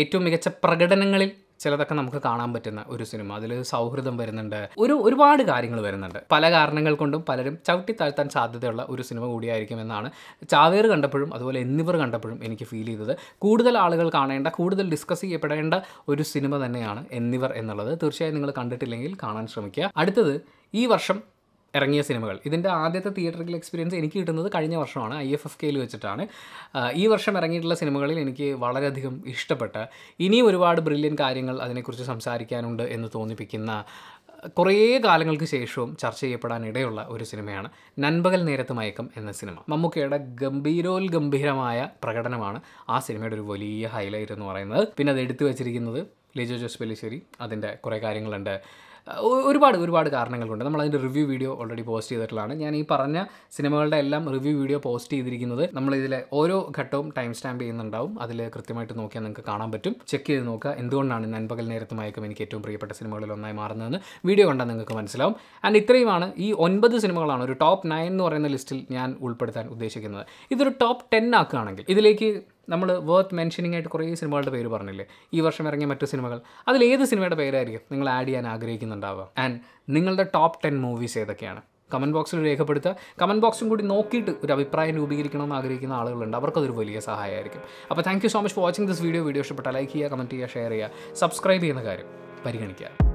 ഏറ്റവും മികച്ച പ്രകടനങ്ങളിൽ ചിലതൊക്കെ നമുക്ക് കാണാൻ പറ്റുന്ന ഒരു സിനിമ അതിൽ സൗഹൃദം വരുന്നുണ്ട് ഒരു ഒരുപാട് കാര്യങ്ങൾ വരുന്നുണ്ട് പല കാരണങ്ങൾ കൊണ്ടും പലരും ചവിട്ടി താഴ്ത്താൻ സാധ്യതയുള്ള ഒരു സിനിമ കൂടിയായിരിക്കും എന്നാണ് ചാവേർ കണ്ടപ്പോഴും അതുപോലെ എന്നിവർ കണ്ടപ്പോഴും എനിക്ക് ഫീൽ ചെയ്തത് കൂടുതൽ ആളുകൾ കാണേണ്ട കൂടുതൽ ഡിസ്കസ് ചെയ്യപ്പെടേണ്ട ഒരു സിനിമ തന്നെയാണ് എന്നിവർ എന്നുള്ളത് തീർച്ചയായും നിങ്ങൾ കണ്ടിട്ടില്ലെങ്കിൽ കാണാൻ ശ്രമിക്കുക അടുത്തത് ഈ വർഷം ഇറങ്ങിയ സിനിമകൾ ഇതിൻ്റെ ആദ്യത്തെ തിയേറ്ററിൽ എക്സ്പീരിയൻസ് എനിക്ക് കിട്ടുന്നത് കഴിഞ്ഞ വർഷമാണ് ഐ എഫ് എഫ് കെയിൽ വെച്ചിട്ടാണ് ഈ വർഷം ഇറങ്ങിയിട്ടുള്ള സിനിമകളിൽ എനിക്ക് വളരെയധികം ഇഷ്ടപ്പെട്ട ഇനിയും ഒരുപാട് ബ്രില്യൻ കാര്യങ്ങൾ അതിനെക്കുറിച്ച് സംസാരിക്കാനുണ്ട് എന്ന് തോന്നിപ്പിക്കുന്ന കുറേ കാലങ്ങൾക്ക് ശേഷവും ചർച്ച ചെയ്യപ്പെടാൻ ഇടയുള്ള ഒരു സിനിമയാണ് നൻപകൽ നേരത്ത് മയക്കം എന്ന സിനിമ മമ്മൂക്കയുടെ ഗംഭീരോൽ ഗംഭീരമായ പ്രകടനമാണ് ആ സിനിമയുടെ ഒരു വലിയ ഹൈലൈറ്റ് എന്ന് പറയുന്നത് പിന്നെ അത് എടുത്തു വെച്ചിരിക്കുന്നത് ലിജോ ജോസ് പെല്ലിശ്ശേരി അതിൻ്റെ കുറേ കാര്യങ്ങളുണ്ട് ഒരുപാട് ഒരുപാട് കാരണങ്ങളുണ്ട് നമ്മൾ അതിൻ്റെ റിവ്യൂ വീഡിയോ ഓൾറെഡി പോസ്റ്റ് ചെയ്തിട്ടുള്ളതാണ് ഞാൻ ഈ പറഞ്ഞ സിനിമകളുടെ എല്ലാം റിവ്യൂ വീഡിയോ പോസ്റ്റ് ചെയ്തിരിക്കുന്നത് നമ്മൾ ഇതിലെ ഓരോ ഘട്ടവും ടൈം സ്റ്റാമ്പ് ചെയ്യുന്നുണ്ടാവും അതിൽ കൃത്യമായിട്ട് നോക്കിയാൽ നിങ്ങൾക്ക് കാണാൻ പറ്റും ചെക്ക് ചെയ്ത് നോക്കുക എന്തുകൊണ്ടാണ് നൻപകൽ നേരത്തെ മയക്കം എനിക്ക് ഏറ്റവും പ്രിയപ്പെട്ട സിനിമകളിൽ ഒന്നായി മാറുന്നതെന്ന് വീഡിയോ കണ്ടാൽ നിങ്ങൾക്ക് മനസ്സിലാവും ആൻഡ് ഇത്രയുമാണ് ഈ ഒൻപത് സിനിമകളാണ് ഒരു ടോപ്പ് നയൻ എന്ന് പറയുന്ന ലിസ്റ്റിൽ ഞാൻ ഉൾപ്പെടുത്താൻ ഉദ്ദേശിക്കുന്നത് ഇതൊരു ടോപ്പ് ടെൻ ആക്കുകയാണെങ്കിൽ ഇതിലേക്ക് നമ്മൾ വർത്ത് മെൻഷനിങ് ആയിട്ട് കുറേ സിനിമകളുടെ പേര് പറഞ്ഞില്ലേ ഈ വർഷം ഇറങ്ങിയ മറ്റു സിനിമകൾ അതിൽ ഏത് സിനിമയുടെ പേരായിരിക്കും നിങ്ങൾ ആഡ് ചെയ്യാൻ ആഗ്രഹിക്കുന്നുണ്ടാവുക ആൻഡ് നിങ്ങളുടെ ടോപ്പ് ടെൻ മൂവീസ് ഏതൊക്കെയാണ് കമൻറ്റ് ബോക്സിൽ രേഖപ്പെടുത്തുക കമൻറ്റ് ബോക്സും കൂടി നോക്കിയിട്ട് ഒരു അഭിപ്രായം രൂപീകരിക്കണമെന്ന് ആഗ്രഹിക്കുന്ന ആളുകളുണ്ട് അവർക്കതൊരു വലിയ സഹായമായിരിക്കും അപ്പോൾ thank you so much for watching this video video ഇഷ്ടപ്പെട്ടാൽ ലൈക്ക് ചെയ്യുക കമൻറ്റ് ചെയ്യുക ഷെയർ ചെയ്യുക സബ്സ്ക്രൈബ് ചെയ്യുന്ന കാര്യം പരിഗണിക്കുക